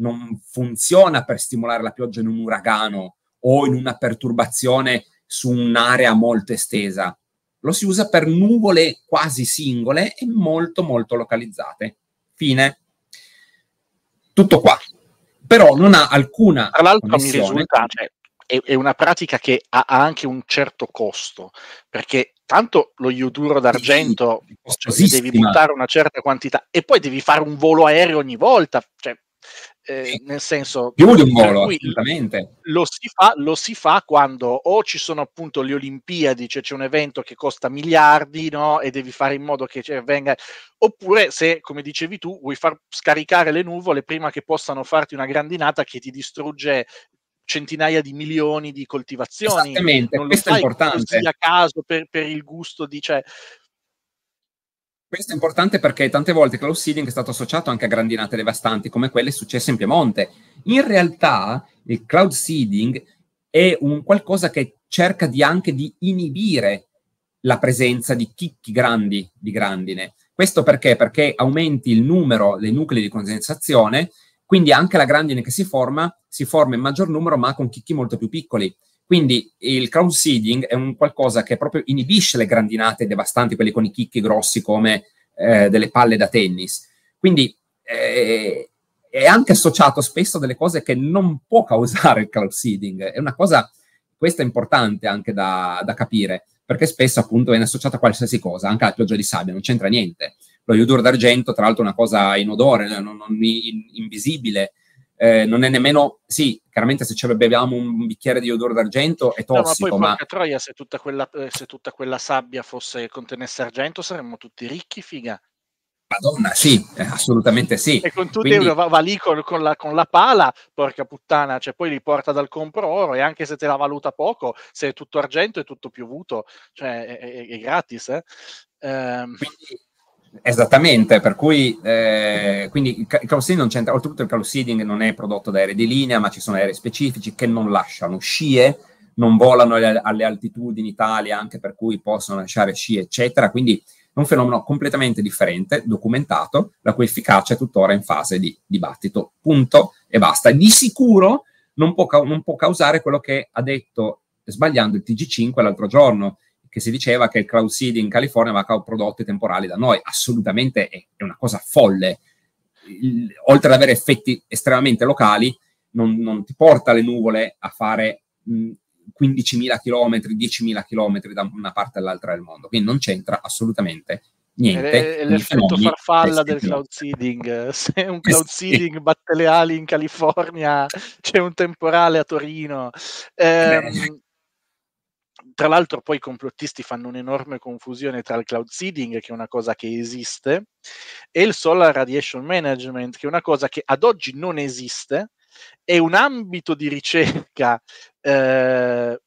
non funziona per stimolare la pioggia in un uragano o in una perturbazione su un'area molto estesa. Lo si usa per nuvole quasi singole e molto molto localizzate. Fine. Tutto qua. Però non ha alcuna Tra l'altro mi risulta, cioè, è, è, una pratica che ha, ha anche un certo costo, perché tanto lo ioduro d'argento sì, cioè, devi buttare una certa quantità e poi devi fare un volo aereo ogni volta, cioè, eh, nel senso più di un volo assolutamente lo si, fa, lo si fa quando o ci sono appunto le Olimpiadi cioè c'è un evento che costa miliardi no? e devi fare in modo che cioè, venga oppure se come dicevi tu vuoi far scaricare le nuvole prima che possano farti una grandinata che ti distrugge centinaia di milioni di coltivazioni. Esattamente, non questo è importante. a caso per, per, il gusto di... Cioè, questo è importante perché tante volte cloud seeding è stato associato anche a grandinate devastanti come quelle successe in Piemonte. In realtà il cloud seeding è un qualcosa che cerca di anche di inibire la presenza di chicchi grandi di grandine. Questo perché? Perché aumenti il numero dei nuclei di condensazione, quindi anche la grandine che si forma si forma in maggior numero ma con chicchi molto più piccoli. Quindi il crowd seeding è un qualcosa che proprio inibisce le grandinate devastanti, quelle con i chicchi grossi come eh, delle palle da tennis. Quindi eh, è anche associato spesso a delle cose che non può causare il crowd seeding. È una cosa, questa è importante anche da, da capire, perché spesso appunto viene associata a qualsiasi cosa, anche alla pioggia di sabbia, non c'entra niente. Lo ioduro d'argento, tra l'altro, è una cosa inodore, non, non, invisibile, eh, non è nemmeno, sì, chiaramente se ci beviamo un bicchiere di odore d'argento è tossico. No, ma poi ma... troia, se tutta, quella, eh, se tutta quella sabbia fosse, contenesse argento saremmo tutti ricchi, figa. Madonna, sì, eh, assolutamente sì. E con tutti Quindi... euro va, va, lì con, con, la, con, la, pala, porca puttana, cioè poi li porta dal compro oro e anche se te la valuta poco, se è tutto argento è tutto piovuto, cioè è, è, è gratis. Eh? Um... Quindi Esattamente, per cui eh, quindi il call seeding non c'entra, oltretutto il call seeding non è prodotto da aerei di linea, ma ci sono aerei specifici che non lasciano scie, non volano alle, alle altitudini Italia, anche per cui possono lasciare scie, eccetera. Quindi è un fenomeno completamente differente, documentato, la cui efficacia è tuttora in fase di dibattito. Punto e basta. Di sicuro non può, non può causare quello che ha detto sbagliando il TG5 l'altro giorno, che si diceva che il cloud seeding in California aveva prodotti temporali da noi. Assolutamente è, è una cosa folle. Il, oltre ad avere effetti estremamente locali, non, non ti porta le nuvole a fare mh, 15.000 km, 10.000 km da una parte all'altra del mondo. Quindi non c'entra assolutamente niente. È eh, eh, l'effetto farfalla del cloud seeding. Se un eh cloud seeding batte le ali in California, c'è un temporale a Torino. Eh, tra l'altro poi i complottisti fanno un'enorme confusione tra il cloud seeding, che è una cosa che esiste, e il solar radiation management, che è una cosa che ad oggi non esiste, è un ambito di ricerca eh,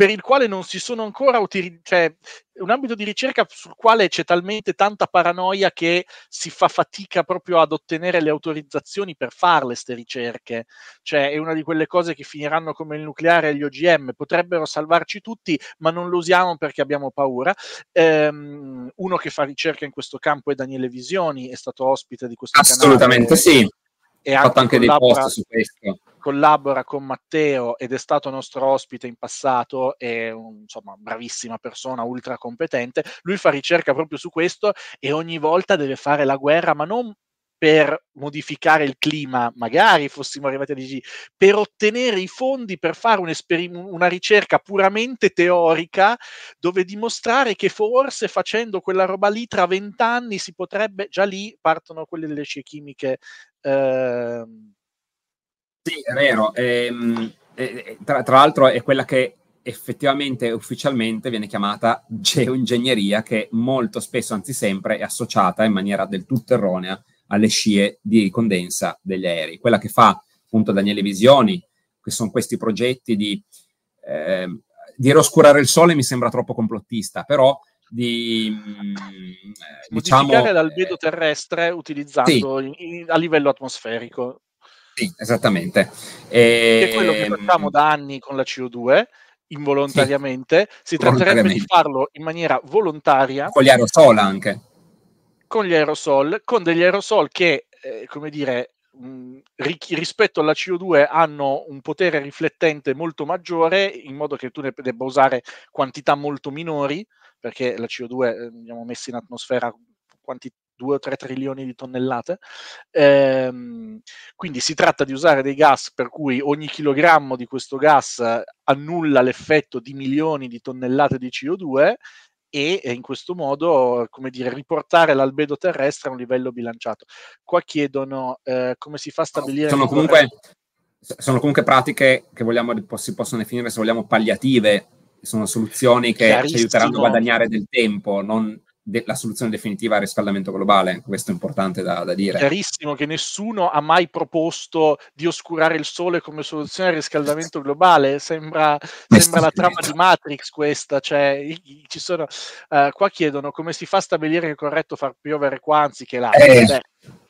per il quale non si sono ancora utilizzati, cioè un ambito di ricerca sul quale c'è talmente tanta paranoia che si fa fatica proprio ad ottenere le autorizzazioni per farle queste ricerche. Cioè è una di quelle cose che finiranno come il nucleare e gli OGM, potrebbero salvarci tutti, ma non lo usiamo perché abbiamo paura. Ehm, uno che fa ricerca in questo campo è Daniele Visioni, è stato ospite di questo Assolutamente canale. Assolutamente sì e ha fatto anche dei post su questo collabora con Matteo ed è stato nostro ospite in passato, è un, insomma bravissima persona, ultra competente, lui fa ricerca proprio su questo e ogni volta deve fare la guerra, ma non per modificare il clima, magari fossimo arrivati a DG, per ottenere i fondi per fare un esperim- una ricerca puramente teorica dove dimostrare che forse facendo quella roba lì tra vent'anni si potrebbe, già lì partono quelle delle scie chimiche. Eh... Sì, è vero. Ehm, tra, tra l'altro è quella che effettivamente ufficialmente viene chiamata geoingegneria che molto spesso, anzi sempre, è associata in maniera del tutto erronea alle scie di condensa degli aerei. Quella che fa appunto Daniele Visioni, che sono questi progetti di eh, dire oscurare il sole mi sembra troppo complottista, però di mm, diciamo, modificare diciamo, l'albedo eh, terrestre utilizzando sì. in, in, a livello atmosferico. Sì, esattamente. E... Che è ehm, quello che facciamo da anni con la CO2 involontariamente, sì, si tratterebbe di farlo in maniera volontaria. Con gli aerosol anche con gli aerosol, con degli aerosol che, eh, come dire, mh, mm, rispetto alla CO2 hanno un potere riflettente molto maggiore, in modo che tu ne debba usare quantità molto minori, perché la CO2 eh, abbiamo messo in atmosfera quanti, 2 o 3 trilioni di tonnellate. Ehm, quindi si tratta di usare dei gas per cui ogni chilogrammo di questo gas annulla l'effetto di milioni di tonnellate di CO2 e eh, in questo modo, come dire, riportare l'albedo terrestre a un livello bilanciato. Qua chiedono eh, come si fa a stabilire... Sono comunque, sono comunque, pratiche che vogliamo, si possono definire, se vogliamo, palliative, sono soluzioni che ci aiuteranno a guadagnare del tempo, non de- la soluzione definitiva al riscaldamento globale, questo è importante da, da dire. È chiarissimo che nessuno ha mai proposto di oscurare il sole come soluzione al riscaldamento globale, sembra, sembra la trama di Matrix questa, cioè ci sono, uh, qua chiedono come si fa a stabilire che è corretto far piovere qua anziché là. Eh. Cioè,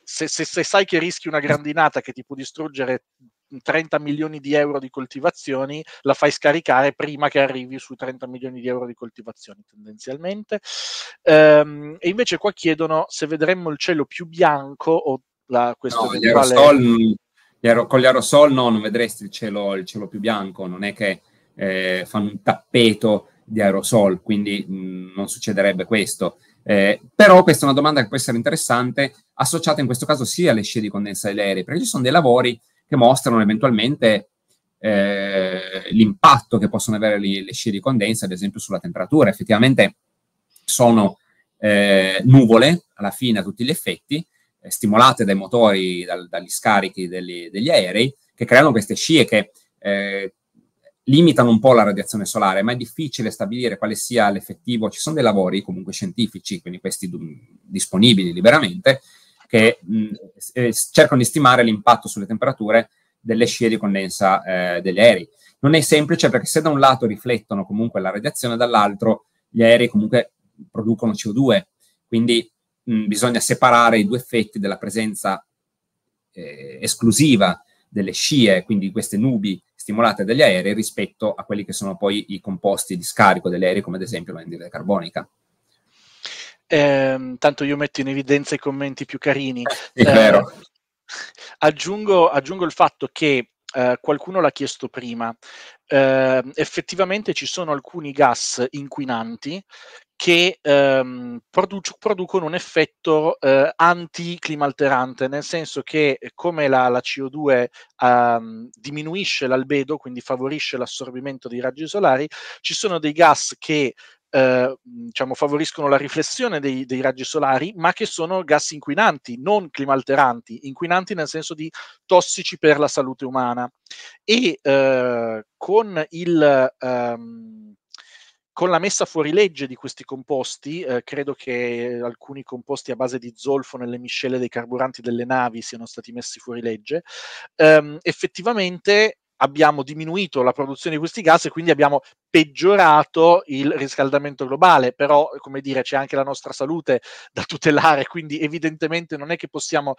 se, se, se, sai che rischi una grandinata che ti può distruggere 30 milioni di euro di coltivazioni, la fai scaricare prima che arrivi su 30 milioni di euro di coltivazioni tendenzialmente. Ehm, e invece qua chiedono se vedremmo il cielo più bianco o la, questo no, eventuale... Aerosol, gli con gli aerosol no, non vedresti il cielo, il cielo più bianco, non è che eh, fanno un tappeto di aerosol, quindi mh, non succederebbe questo. Eh, però questa è una domanda che può essere interessante, associata in questo caso sia alle scie di condensa degli perché ci sono dei lavori che mostrano eventualmente eh, l'impatto che possono avere le, le, scie di condensa, ad esempio sulla temperatura. Effettivamente sono eh, nuvole, alla fine a tutti gli effetti, eh, stimolate dai motori, dal, dagli scarichi degli, degli, aerei, che creano queste scie che eh, limitano un po' la radiazione solare, ma è difficile stabilire quale sia l'effettivo. Ci sono dei lavori comunque scientifici, quindi questi disponibili liberamente, che mh, eh, cercano di stimare l'impatto sulle temperature delle scie di condensa eh, degli aerei. Non è semplice perché se da un lato riflettono comunque la radiazione, dall'altro gli aerei comunque producono CO2, quindi mh, bisogna separare i due effetti della presenza eh, esclusiva delle scie, quindi queste nubi stimolate dagli aerei, rispetto a quelli che sono poi i composti di scarico degli aerei, come ad esempio l'anidride carbonica. Eh, tanto io metto in evidenza i commenti più carini. È vero. Eh, aggiungo, aggiungo il fatto che Uh, qualcuno l'ha chiesto prima, uh, effettivamente ci sono alcuni gas inquinanti che um, produc- producono un effetto uh, anticlimalterante, nel senso che come la, la CO2 um, ehm, diminuisce l'albedo, quindi favorisce l'assorbimento dei raggi solari, ci sono dei gas che eh, diciamo, favoriscono la riflessione dei, dei, raggi solari, ma che sono gas inquinanti, non climalteranti, inquinanti nel senso di tossici per la salute umana. E eh, con il... Ehm, con la messa fuori legge di questi composti, eh, credo che alcuni composti a base di zolfo nelle miscele dei carburanti delle navi siano stati messi fuori legge, ehm, effettivamente abbiamo diminuito la produzione di questi gas e quindi abbiamo peggiorato il riscaldamento globale, però come dire c'è anche la nostra salute da tutelare, quindi evidentemente non è che possiamo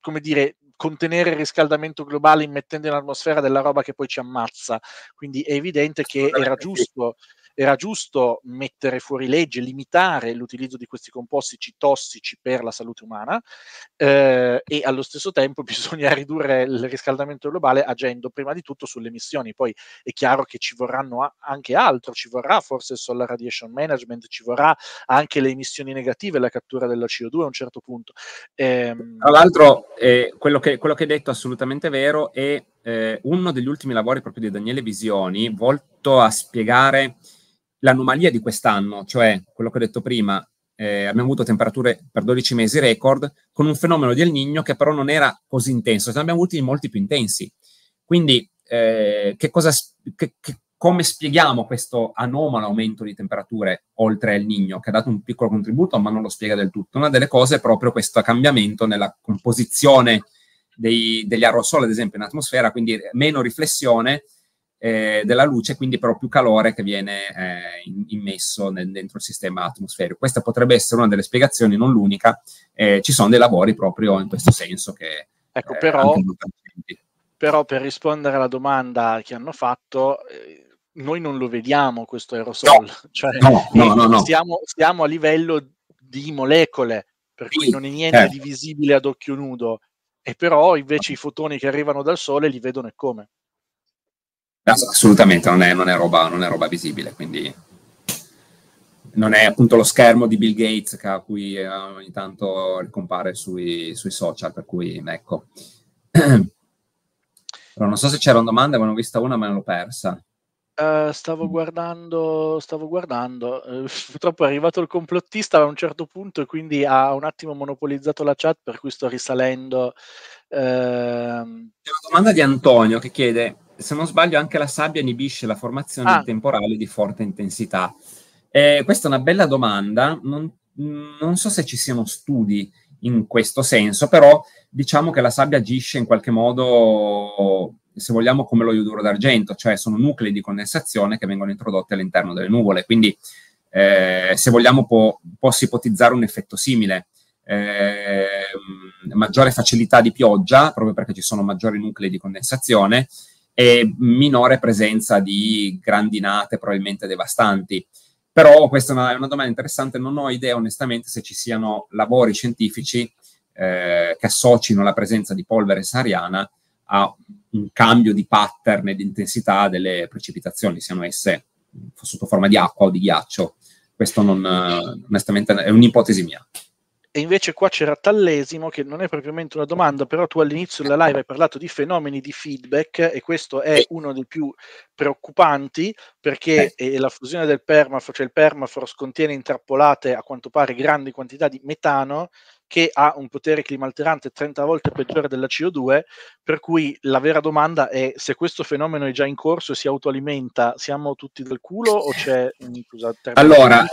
come dire, contenere il riscaldamento globale immettendo in atmosfera della roba che poi ci ammazza. Quindi è evidente che era giusto era giusto mettere fuori legge, limitare l'utilizzo di questi composti tossici per la salute umana eh, e allo stesso tempo bisogna ridurre il riscaldamento globale agendo prima di tutto sulle emissioni. Poi è chiaro che ci vorranno a- anche altro, ci vorrà forse il solar radiation management, ci vorrà anche le emissioni negative, la cattura della CO2 a un certo punto. Eh, Tra l'altro, eh, quello, che, quello, che, hai detto è assolutamente vero e eh, uno degli ultimi lavori proprio di Daniele Visioni volto a spiegare l'anomalia di quest'anno, cioè quello che ho detto prima, eh, abbiamo avuto temperature per 12 mesi record, con un fenomeno del Nino che però non era così intenso, ne abbiamo avuti molti più intensi. Quindi, eh, che cosa, che, che, come spieghiamo questo anomalo aumento di temperature oltre al Nino, che ha dato un piccolo contributo, ma non lo spiega del tutto? Una delle cose è proprio questo cambiamento nella composizione dei, degli aerosol, ad esempio, in atmosfera, quindi meno riflessione eh, della luce, quindi però più calore che viene eh, immesso nel, dentro il sistema atmosferico. Questa potrebbe essere una delle spiegazioni, non l'unica. Eh, ci sono dei lavori proprio in questo senso che... Ecco, eh, però, però, per rispondere alla domanda che hanno fatto, eh, noi non lo vediamo questo aerosol, no, cioè no, no, siamo, siamo, a livello di molecole, per cui non è niente certo. di visibile ad occhio nudo, e però invece i fotoni che arrivano dal sole li vedono e come assolutamente non è, non, è roba, non è, roba, visibile, quindi non è appunto lo schermo di Bill Gates a cui eh, ogni tanto ricompare sui, sui social, per cui ecco. Però non so se c'era c'erano domande, avevo vista una ma l'ho persa. Uh, stavo guardando, stavo guardando. Uh, purtroppo è arrivato il complottista a un certo punto e quindi ha un attimo monopolizzato la chat, per cui sto risalendo. Uh... C'è una domanda di Antonio che chiede: se non sbaglio, anche la sabbia inibisce la formazione ah. di di forte intensità. Eh, questa è una bella domanda, non, non, so se ci siano studi in questo senso, però diciamo che la sabbia agisce in qualche modo, se vogliamo, come lo ioduro d'argento, cioè sono nuclei di condensazione che vengono introdotti all'interno delle nuvole, quindi eh, se vogliamo può, posso ipotizzare un effetto simile. Eh, maggiore facilità di pioggia, proprio perché ci sono maggiori nuclei di condensazione, e minore presenza di grandinate probabilmente devastanti. Però questa è una, è una domanda interessante, non ho idea onestamente se ci siano lavori scientifici eh, che associno la presenza di polvere sahariana a un cambio di pattern e di intensità delle precipitazioni, siano esse sotto forma di acqua o di ghiaccio. Questo non, onestamente è un'ipotesi mia. E invece qua c'era Tallesimo, che non è propriamente una domanda, però tu all'inizio della live hai parlato di fenomeni di feedback e questo è uno dei più preoccupanti perché eh. la fusione del permafrost, cioè il permafrost contiene intrappolate a quanto pare grandi quantità di metano che ha un potere climalterante 30 volte peggiore della CO2, per cui la vera domanda è se questo fenomeno è già in corso e si autoalimenta, siamo tutti del culo o c'è... Scusa, allora,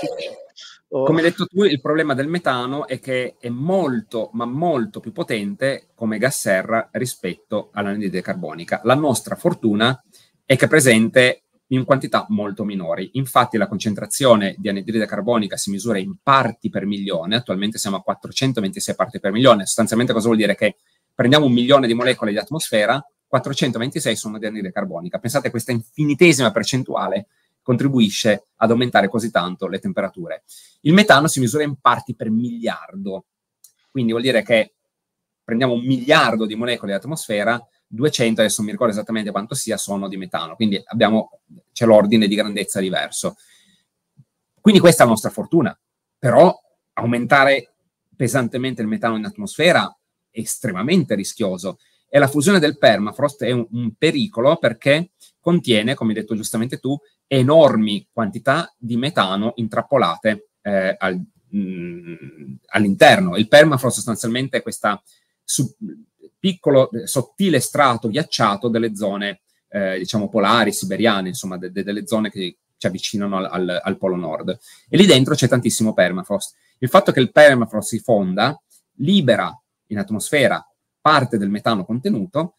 Oh. Come hai detto tu, il problema del metano è che è molto, ma molto più potente come gas serra rispetto all'anidride carbonica. La nostra fortuna è che è presente in quantità molto minori. Infatti la concentrazione di anidride carbonica si misura in parti per milione, attualmente siamo a 426 parti per milione. Sostanzialmente cosa vuol dire? Che prendiamo un milione di molecole di atmosfera, 426 sono di anidride carbonica. Pensate a questa infinitesima percentuale contribuisce ad aumentare così tanto le temperature. Il metano si misura in parti per miliardo, quindi vuol dire che prendiamo un miliardo di molecole di atmosfera, 200, adesso non mi ricordo esattamente quanto sia, sono di metano, quindi abbiamo, c'è l'ordine di grandezza diverso. Quindi questa è la nostra fortuna, però aumentare pesantemente il metano in atmosfera è estremamente rischioso e la fusione del permafrost è un, un pericolo perché contiene, come hai detto giustamente tu, enormi quantità di metano intrappolate eh, al, mh, mm, all'interno. Il permafrost sostanzialmente è questo piccolo, sottile strato ghiacciato delle zone, eh, diciamo, polari, siberiane, insomma, de, de, delle zone che ci avvicinano al, al, al, polo nord. E lì dentro c'è tantissimo permafrost. Il fatto che il permafrost si fonda libera in atmosfera parte del metano contenuto,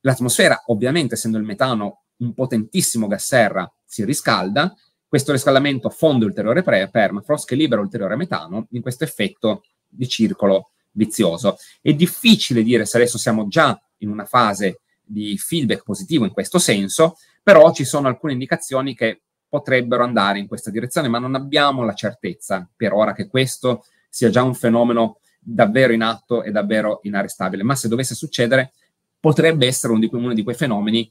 l'atmosfera ovviamente essendo il metano un potentissimo gas serra si riscalda, questo riscaldamento fonde ulteriore pre- permafrost che libera ulteriore metano in questo effetto di circolo vizioso. È difficile dire se adesso siamo già in una fase di feedback positivo in questo senso, però ci sono alcune indicazioni che potrebbero andare in questa direzione, ma non abbiamo la certezza per ora che questo sia già un fenomeno davvero in atto e davvero inarrestabile. Ma se dovesse succedere, potrebbe essere uno di, uno di quei fenomeni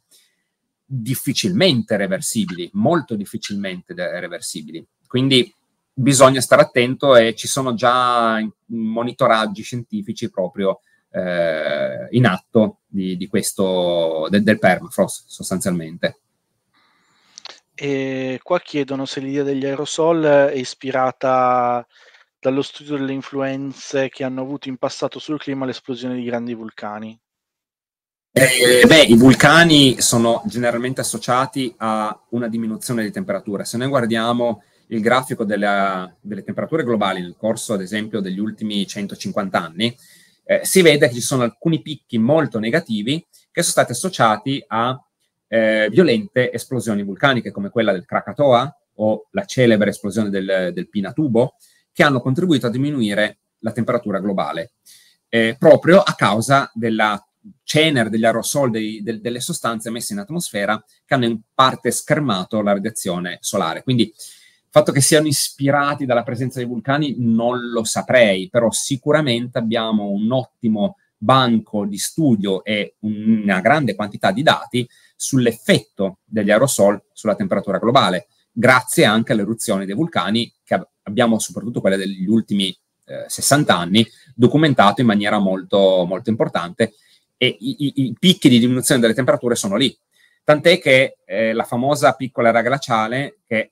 difficilmente reversibili, molto difficilmente reversibili. Quindi bisogna stare attento e ci sono già monitoraggi scientifici proprio eh, in atto di, di questo, del, del permafrost sostanzialmente. E qua chiedono se l'idea degli aerosol è ispirata dallo studio delle influenze che hanno avuto in passato sul clima l'esplosione di grandi vulcani. Eh, beh, i vulcani sono generalmente associati a una diminuzione di temperatura. Se noi guardiamo il grafico della, delle temperature globali nel corso, ad esempio, degli ultimi 150 anni, eh, si vede che ci sono alcuni picchi molto negativi che sono stati associati a eh, violente esplosioni vulcaniche, come quella del Krakatoa o la celebre esplosione del, del Pinatubo, che hanno contribuito a diminuire la temperatura globale, eh, proprio a causa della cenere, degli aerosol, dei, del, delle sostanze messe in atmosfera che hanno in parte schermato la radiazione solare. Quindi il fatto che siano ispirati dalla presenza dei vulcani non lo saprei, però sicuramente abbiamo un ottimo banco di studio e una grande quantità di dati sull'effetto degli aerosol sulla temperatura globale, grazie anche all'eruzione dei vulcani che abbiamo, soprattutto quella degli ultimi eh, 60 anni, documentato in maniera molto, molto importante e i, i, i picchi di diminuzione delle temperature sono lì. Tant'è che eh, la famosa piccola era glaciale, che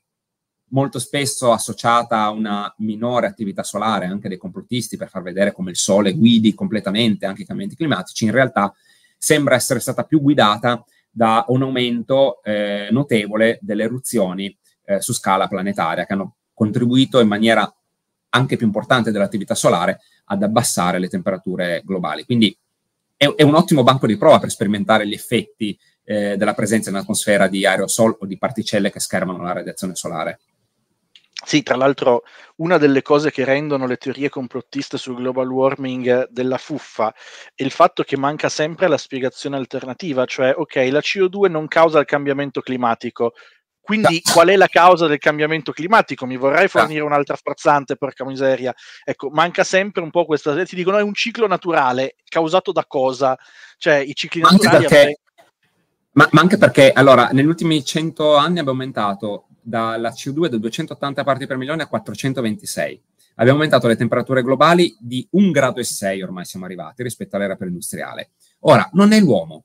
molto spesso associata a una minore attività solare, anche dei complottisti, per far vedere come il Sole guidi completamente anche i cambiamenti climatici, in realtà sembra essere stata più guidata da un aumento eh, notevole delle eruzioni eh, su scala planetaria, che hanno contribuito in maniera anche più importante dell'attività solare ad abbassare le temperature globali. Quindi è, è un ottimo banco di prova per sperimentare gli effetti eh, della presenza in atmosfera di aerosol o di particelle che schermano la radiazione solare. Sì, tra l'altro una delle cose che rendono le teorie complottiste sul global warming eh, della fuffa è il fatto che manca sempre la spiegazione alternativa, cioè ok, la CO2 non causa il cambiamento climatico, quindi qual è la causa del cambiamento climatico? Mi vorrei ah. fornire un'altra sprezzante, porca miseria. Ecco, manca sempre un po' questa... Ti dicono è un ciclo naturale, causato da cosa? Cioè, i cicli anche naturali... Perché, avrei... ma, ma, anche perché, allora, negli ultimi 100 anni abbiamo aumentato dalla CO2 da 280 parti per milione a 426. Abbiamo aumentato le temperature globali di 1,6 grado ormai siamo arrivati rispetto all'era preindustriale. Ora, non è l'uomo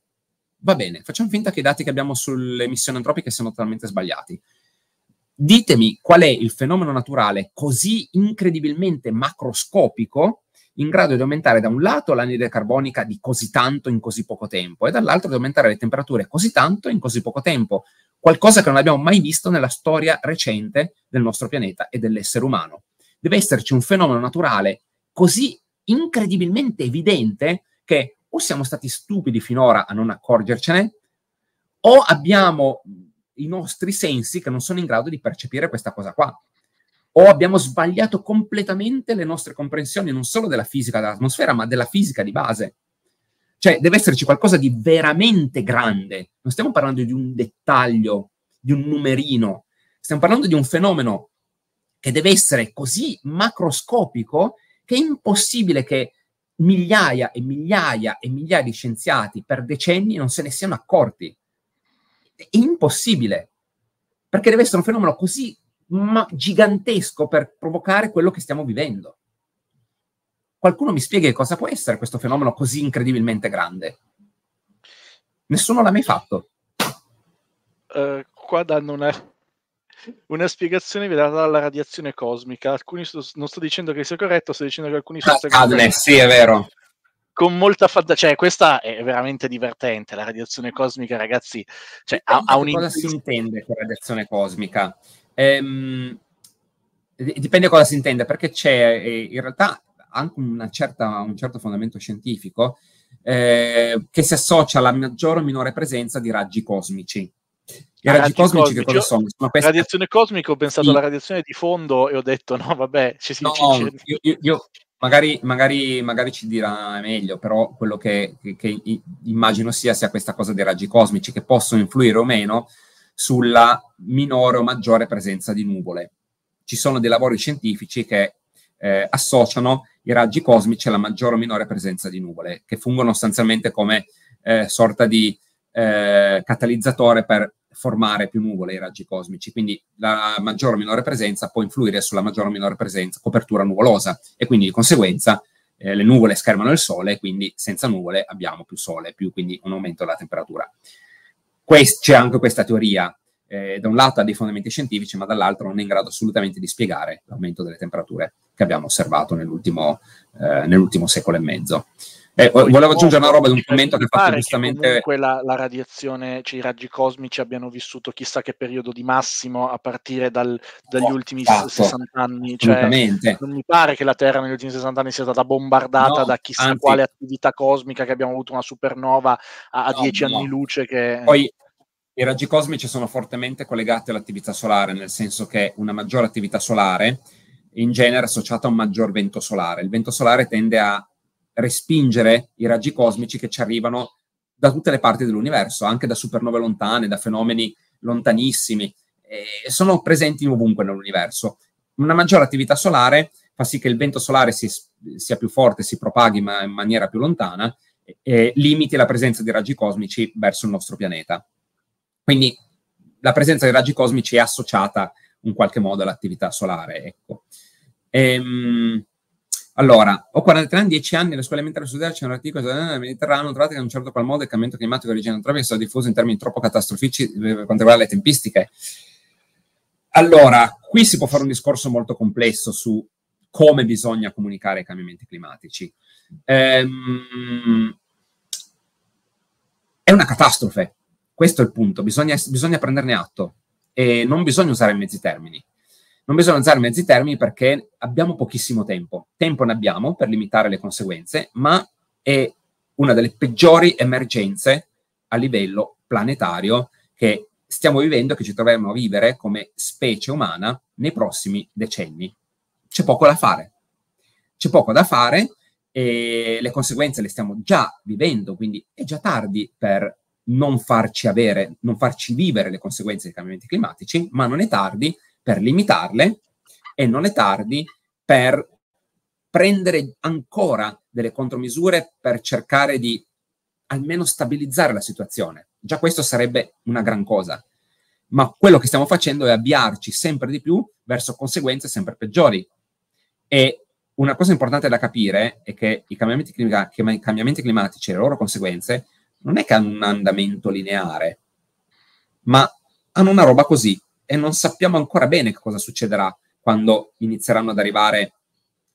Va bene, facciamo finta che i dati che abbiamo sulle emissioni antropiche siano totalmente sbagliati. Ditemi qual è il fenomeno naturale così incredibilmente macroscopico in grado di aumentare da un lato l'anidride carbonica di così tanto in così poco tempo e dall'altro di aumentare le temperature così tanto in così poco tempo, qualcosa che non abbiamo mai visto nella storia recente del nostro pianeta e dell'essere umano. Deve esserci un fenomeno naturale così incredibilmente evidente che o siamo stati stupidi finora a non accorgercene, o abbiamo i nostri sensi che non sono in grado di percepire questa cosa qua. O abbiamo sbagliato completamente le nostre comprensioni, non solo della fisica dell'atmosfera, ma della fisica di base. Cioè, deve esserci qualcosa di veramente grande. Non stiamo parlando di un dettaglio, di un numerino. Stiamo parlando di un fenomeno che deve essere così macroscopico che è impossibile che migliaia e migliaia e migliaia di scienziati per decenni non se ne siano accorti. È impossibile, perché deve essere un fenomeno così gigantesco per provocare quello che stiamo vivendo. Qualcuno mi spieghi cosa può essere questo fenomeno così incredibilmente grande? Nessuno l'ha mai fatto. Uh, qua danno una una spiegazione viene data dalla radiazione cosmica. Alcuni sto, non sto dicendo che sia corretto, sto dicendo che alcuni sono Cadne, ah, sì, è vero. Con molta fatica, cioè, questa è veramente divertente. La radiazione cosmica, ragazzi, cioè, ha, ha un. Cosa si intende con radiazione cosmica? Ehm, dipende cosa si intende, perché c'è eh, in realtà anche certa, un certo fondamento scientifico eh, che si associa alla maggiore o minore presenza di raggi cosmici. I raggi cosmici che cosa sono? sono queste... Radiazione cosmica, ho pensato sì. alla radiazione di fondo e ho detto no, vabbè, ci si no, io, io, io magari, magari, magari, ci dirà meglio, però quello che, che, che, immagino sia, sia questa cosa dei raggi cosmici che possono influire o meno sulla minore o maggiore presenza di nuvole. Ci sono dei lavori scientifici che eh, associano i raggi cosmici alla maggiore o minore presenza di nuvole, che fungono sostanzialmente come eh, sorta di eh, catalizzatore per formare più nuvole ai raggi cosmici, quindi la maggiore o minore presenza può influire sulla maggiore o minore presenza, copertura nuvolosa e quindi di conseguenza eh, le nuvole schermano il sole, quindi senza nuvole abbiamo più sole, più quindi un aumento della temperatura. Quest, c'è anche questa teoria, eh, da un lato ha dei fondamenti scientifici, ma dall'altro non è in grado assolutamente di spiegare l'aumento delle temperature che abbiamo osservato nell'ultimo, eh, nell'ultimo secolo e mezzo. Eh, ecco, volevo aggiungere una roba di un commento che ha fatto giustamente. Comunque la, la radiazione, cioè i raggi cosmici abbiano vissuto chissà che periodo di massimo a partire dal, dagli oh, ultimi fatto. 60 anni. Cioè, non mi pare che la Terra negli ultimi 60 anni sia stata bombardata no, da chissà anzi, quale attività cosmica che abbiamo avuto una supernova a 10 no, no. anni luce. Che... Poi i raggi cosmici sono fortemente collegati all'attività solare, nel senso che una maggiore attività solare in genere associata a un maggior vento solare. Il vento solare tende a respingere i raggi cosmici che ci arrivano da tutte le parti dell'universo, anche da supernove lontane, da fenomeni lontanissimi. Eh, sono presenti ovunque nell'universo. Una maggiore attività solare fa sì che il vento solare si, sia più forte, si propaghi ma in maniera più lontana e, e limiti la presenza di raggi cosmici verso il nostro pianeta. Quindi la presenza di raggi cosmici è associata in qualche modo all'attività solare. Ecco. Ehm, allora, ho 43 anni, 10 anni, nella scuola elementare studiare c'è un articolo del Mediterraneo, trovate che in un certo qual modo il cambiamento climatico e origine antropica sono diffusi in termini troppo catastrofici eh, per quanto riguarda le tempistiche. Allora, qui si può fare un discorso molto complesso su come bisogna comunicare i cambiamenti climatici. Ehm, è una catastrofe, questo è il punto, bisogna, bisogna prenderne atto e non bisogna usare mezzi termini. Non bisogna usare mezzi termini perché abbiamo pochissimo tempo. Tempo ne abbiamo per limitare le conseguenze, ma è una delle peggiori emergenze a livello planetario che stiamo vivendo e che ci troveremo a vivere come specie umana nei prossimi decenni. C'è poco da fare. C'è poco da fare e le conseguenze le stiamo già vivendo, quindi è già tardi per non farci avere, non farci vivere le conseguenze dei cambiamenti climatici, ma non è tardi per limitarle e non è tardi per prendere ancora delle contromisure per cercare di almeno stabilizzare la situazione. Già questo sarebbe una gran cosa. Ma quello che stiamo facendo è avviarci sempre di più verso conseguenze sempre peggiori. E una cosa importante da capire è che i cambiamenti, clima- che i cambiamenti climatici e le loro conseguenze non è che hanno un andamento lineare, ma hanno una roba così, e non sappiamo ancora bene cosa succederà quando inizieranno ad arrivare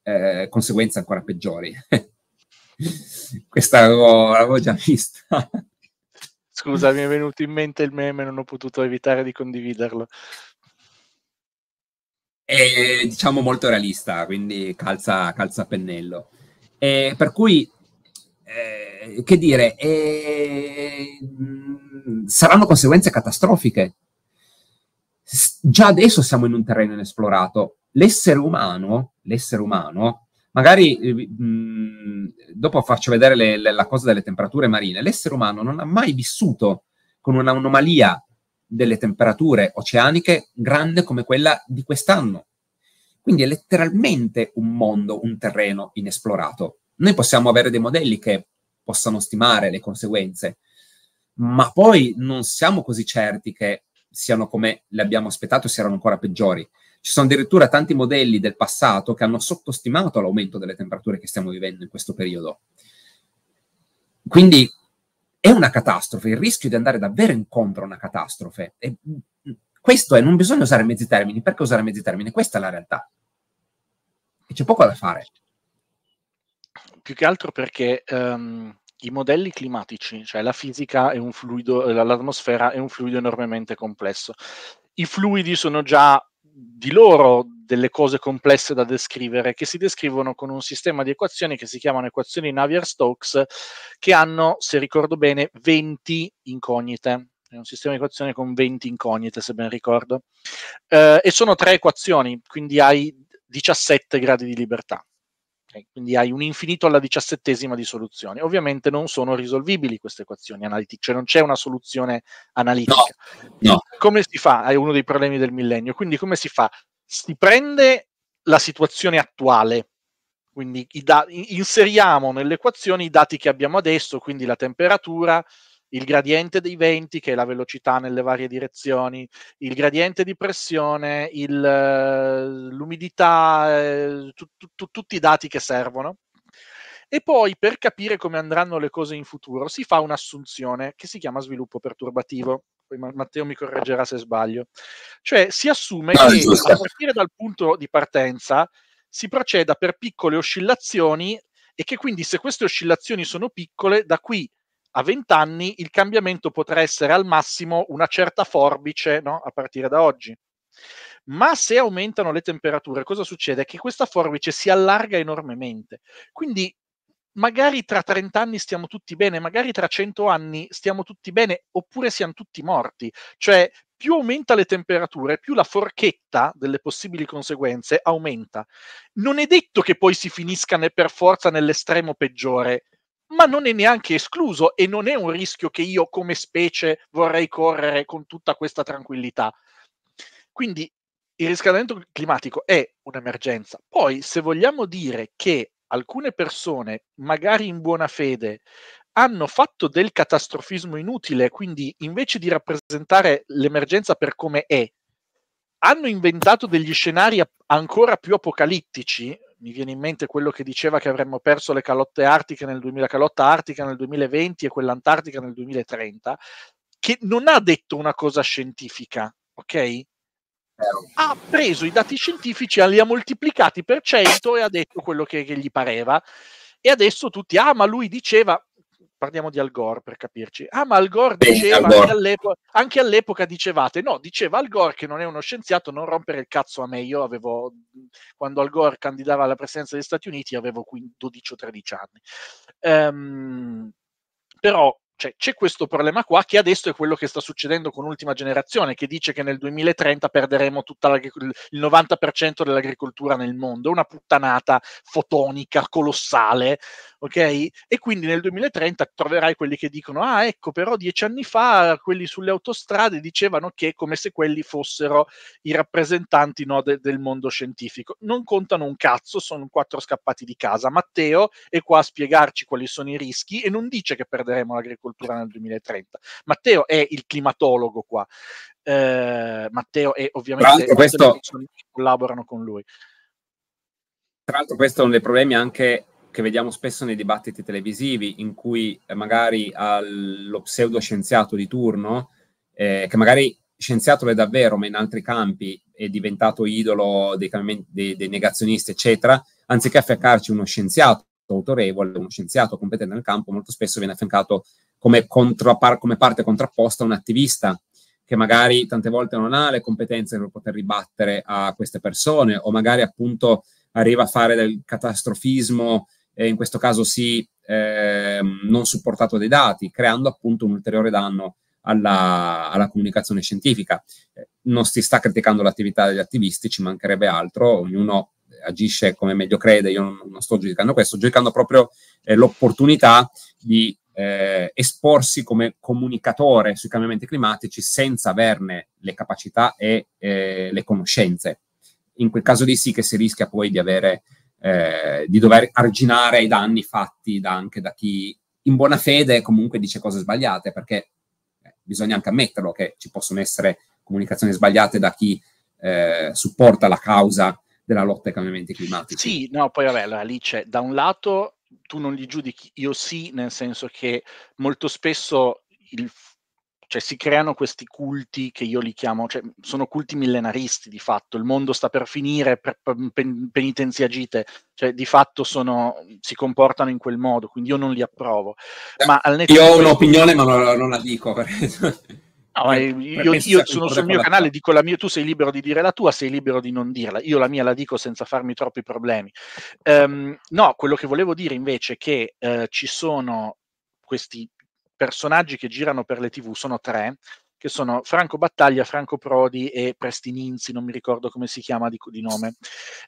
eh, conseguenze ancora peggiori. Questa l'avevo, già vista. Scusa, mi è venuto in mente il meme, non ho potuto evitare di condividerlo. È diciamo molto realista, quindi calza, calza pennello. E per cui, eh, che dire, eh, saranno conseguenze catastrofiche già adesso siamo in un terreno inesplorato. L'essere umano, l'essere umano, magari mh, eh, mm, dopo faccio vedere le, le, la cosa delle temperature marine, l'essere umano non ha mai vissuto con un'anomalia delle temperature oceaniche grande come quella di quest'anno. Quindi è letteralmente un mondo, un terreno inesplorato. Noi possiamo avere dei modelli che possano stimare le conseguenze, ma poi non siamo così certi che siano come le abbiamo aspettate o siano ancora peggiori. Ci sono addirittura tanti modelli del passato che hanno sottostimato l'aumento delle temperature che stiamo vivendo in questo periodo. Quindi è una catastrofe, il rischio di andare davvero incontro a una catastrofe. E mm, mm, questo è, non bisogna usare mezzi termini. Perché usare mezzi termini? Questa è la realtà. E c'è poco da fare. Più che altro perché um, i modelli climatici, cioè la fisica è un fluido, eh, l'atmosfera è un fluido enormemente complesso. I fluidi sono già di loro delle cose complesse da descrivere che si descrivono con un sistema di equazioni che si chiamano equazioni Navier-Stokes che hanno, se ricordo bene, 20 incognite. È un sistema di equazioni con 20 incognite, se ben ricordo. Eh, e sono tre equazioni, quindi hai 17 gradi di libertà. Okay? Quindi hai un infinito alla diciassettesima di soluzioni. Ovviamente non sono risolvibili queste equazioni analitiche, cioè non c'è una soluzione analitica. No, no. Come si fa? È uno dei problemi del millennio. Quindi come si fa? Si prende la situazione attuale, quindi da- inseriamo nelle equazioni i dati che abbiamo adesso, quindi la temperatura, il gradiente dei venti, che è la velocità nelle varie direzioni, il gradiente di pressione, il, eh, l'umidità, eh, tu, tu, tu, tutti i dati che servono. E poi per capire come andranno le cose in futuro si fa un'assunzione che si chiama sviluppo perturbativo. Poi Matteo mi correggerà se sbaglio. Cioè si assume ah, che a partire dal punto di partenza si proceda per piccole oscillazioni e che quindi se queste oscillazioni sono piccole, da qui a 20 anni il cambiamento potrà essere al massimo una certa forbice no? a partire da oggi. Ma se aumentano le temperature, cosa succede? Che questa forbice si allarga enormemente. Quindi magari tra 30 anni stiamo tutti bene, magari tra 100 anni stiamo tutti bene, oppure siamo tutti morti. Cioè, più aumenta le temperature, più la forchetta delle possibili conseguenze aumenta. Non è detto che poi si finisca per forza nell'estremo peggiore, ma non è neanche escluso e non è un rischio che io come specie vorrei correre con tutta questa tranquillità. Quindi il riscaldamento climatico è un'emergenza. Poi, se vogliamo dire che alcune persone, magari in buona fede, hanno fatto del catastrofismo inutile, quindi invece di rappresentare l'emergenza per come è, hanno inventato degli scenari ancora più apocalittici, mi viene in mente quello che diceva che avremmo perso le calotte artiche nel 2000, calotta artica nel 2020 e quell'antartica nel 2030, che non ha detto una cosa scientifica, ok? Ha preso i dati scientifici, li ha moltiplicati per 100 e ha detto quello che, che gli pareva. E adesso tutti, ah, ma lui diceva, parliamo di Al Gore per capirci. Ah, ma Al Gore diceva Al Gore. Anche, all'epoca, anche, all'epoca, dicevate, no, diceva Al Gore che non è uno scienziato, non rompere il cazzo a me. Io avevo, quando Al Gore candidava alla presidenza degli Stati Uniti, avevo 12 o 13 anni. Um, però cioè, c'è questo problema qua che adesso è quello che sta succedendo con l'ultima generazione, che dice che nel 2030 perderemo il 90% dell'agricoltura nel mondo. È Una puttanata fotonica colossale ok? E quindi nel 2030 troverai quelli che dicono, ah ecco, però dieci anni fa quelli sulle autostrade dicevano che come se quelli fossero i rappresentanti no, de- del mondo scientifico. Non contano un cazzo, sono quattro scappati di casa. Matteo è qua a spiegarci quali sono i rischi e non dice che perderemo l'agricoltura nel 2030. Matteo è il climatologo qua. Eh, Matteo e ovviamente questo... collaborano con lui. Tra l'altro questo è uno dei problemi anche che vediamo spesso nei dibattiti televisivi, in cui eh, magari allo pseudoscienziato di turno, eh, che magari scienziato è davvero, ma in altri campi è diventato idolo dei, dei, dei negazionisti, eccetera, anziché affiancarci uno scienziato autorevole, uno scienziato competente nel campo, molto spesso viene affiancato come, contrapar- come parte contrapposta a un attivista che magari tante volte non ha le competenze per poter ribattere a queste persone o magari appunto arriva a fare del catastrofismo eh, in questo caso sì eh, non supportato dai dati, creando appunto un ulteriore danno alla, alla comunicazione scientifica. Eh, non si sta criticando l'attività degli attivisti, ci mancherebbe altro, ognuno agisce come meglio crede, io non, non sto giudicando questo, sto giudicando proprio eh, l'opportunità di eh, esporsi come comunicatore sui cambiamenti climatici senza averne le capacità e le conoscenze. In quel caso di sì che si rischia poi di avere eh, di dover arginare i danni fatti da, anche da chi in buona fede comunque dice cose sbagliate, perché eh, bisogna anche ammetterlo che ci possono essere comunicazioni sbagliate da chi eh, supporta la causa della lotta ai cambiamenti climatici. Sì, no, poi vabbè, allora lì c'è da un lato tu non li giudichi, io sì, nel senso che molto spesso il cioè si creano questi culti che io li chiamo, cioè, sono culti millenaristi di fatto, il mondo sta per finire, per, pen, penitenziagite, cioè di fatto sono, si comportano in quel modo, quindi io non li approvo. ma al netto io ho un'opinione ma non, non la dico. No, io, io sono sul mio canale, dico la mia, tu sei libero di dire la tua, sei libero di non dirla, io la mia la dico senza farmi troppi problemi. Um, no, quello che volevo dire invece è che uh, ci sono questi personaggi che girano per le tv sono tre, che sono Franco Battaglia, Franco Prodi e Prestininzi, non mi ricordo come si chiama di, di nome,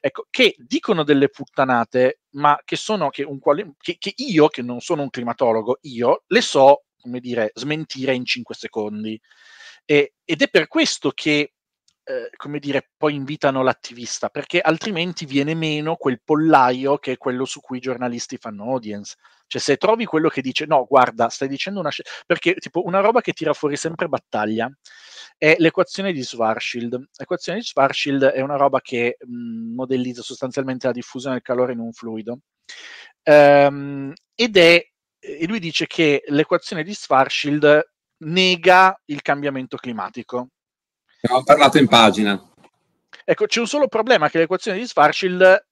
ecco, che dicono delle puttanate, ma che sono che, un quali, che, che io, che non sono un climatologo, io le so, come dire, smentire in cinque secondi. E, ed è per questo che eh, come dire, poi invitano l'attivista, perché altrimenti viene meno quel pollaio che è quello su cui i giornalisti fanno audience. Cioè, se trovi quello che dice, no, guarda, stai dicendo una scelta, perché tipo una roba che tira fuori sempre battaglia è l'equazione di Schwarzschild. L'equazione di Schwarzschild è una roba che mh, mhmm, modellizza sostanzialmente la diffusione del calore in un fluido. Um, ed è, e lui dice che l'equazione di Schwarzschild nega il cambiamento climatico. Ne ho parlato in pagina. Ecco, c'è un solo problema che l'equazione di Schwarzschild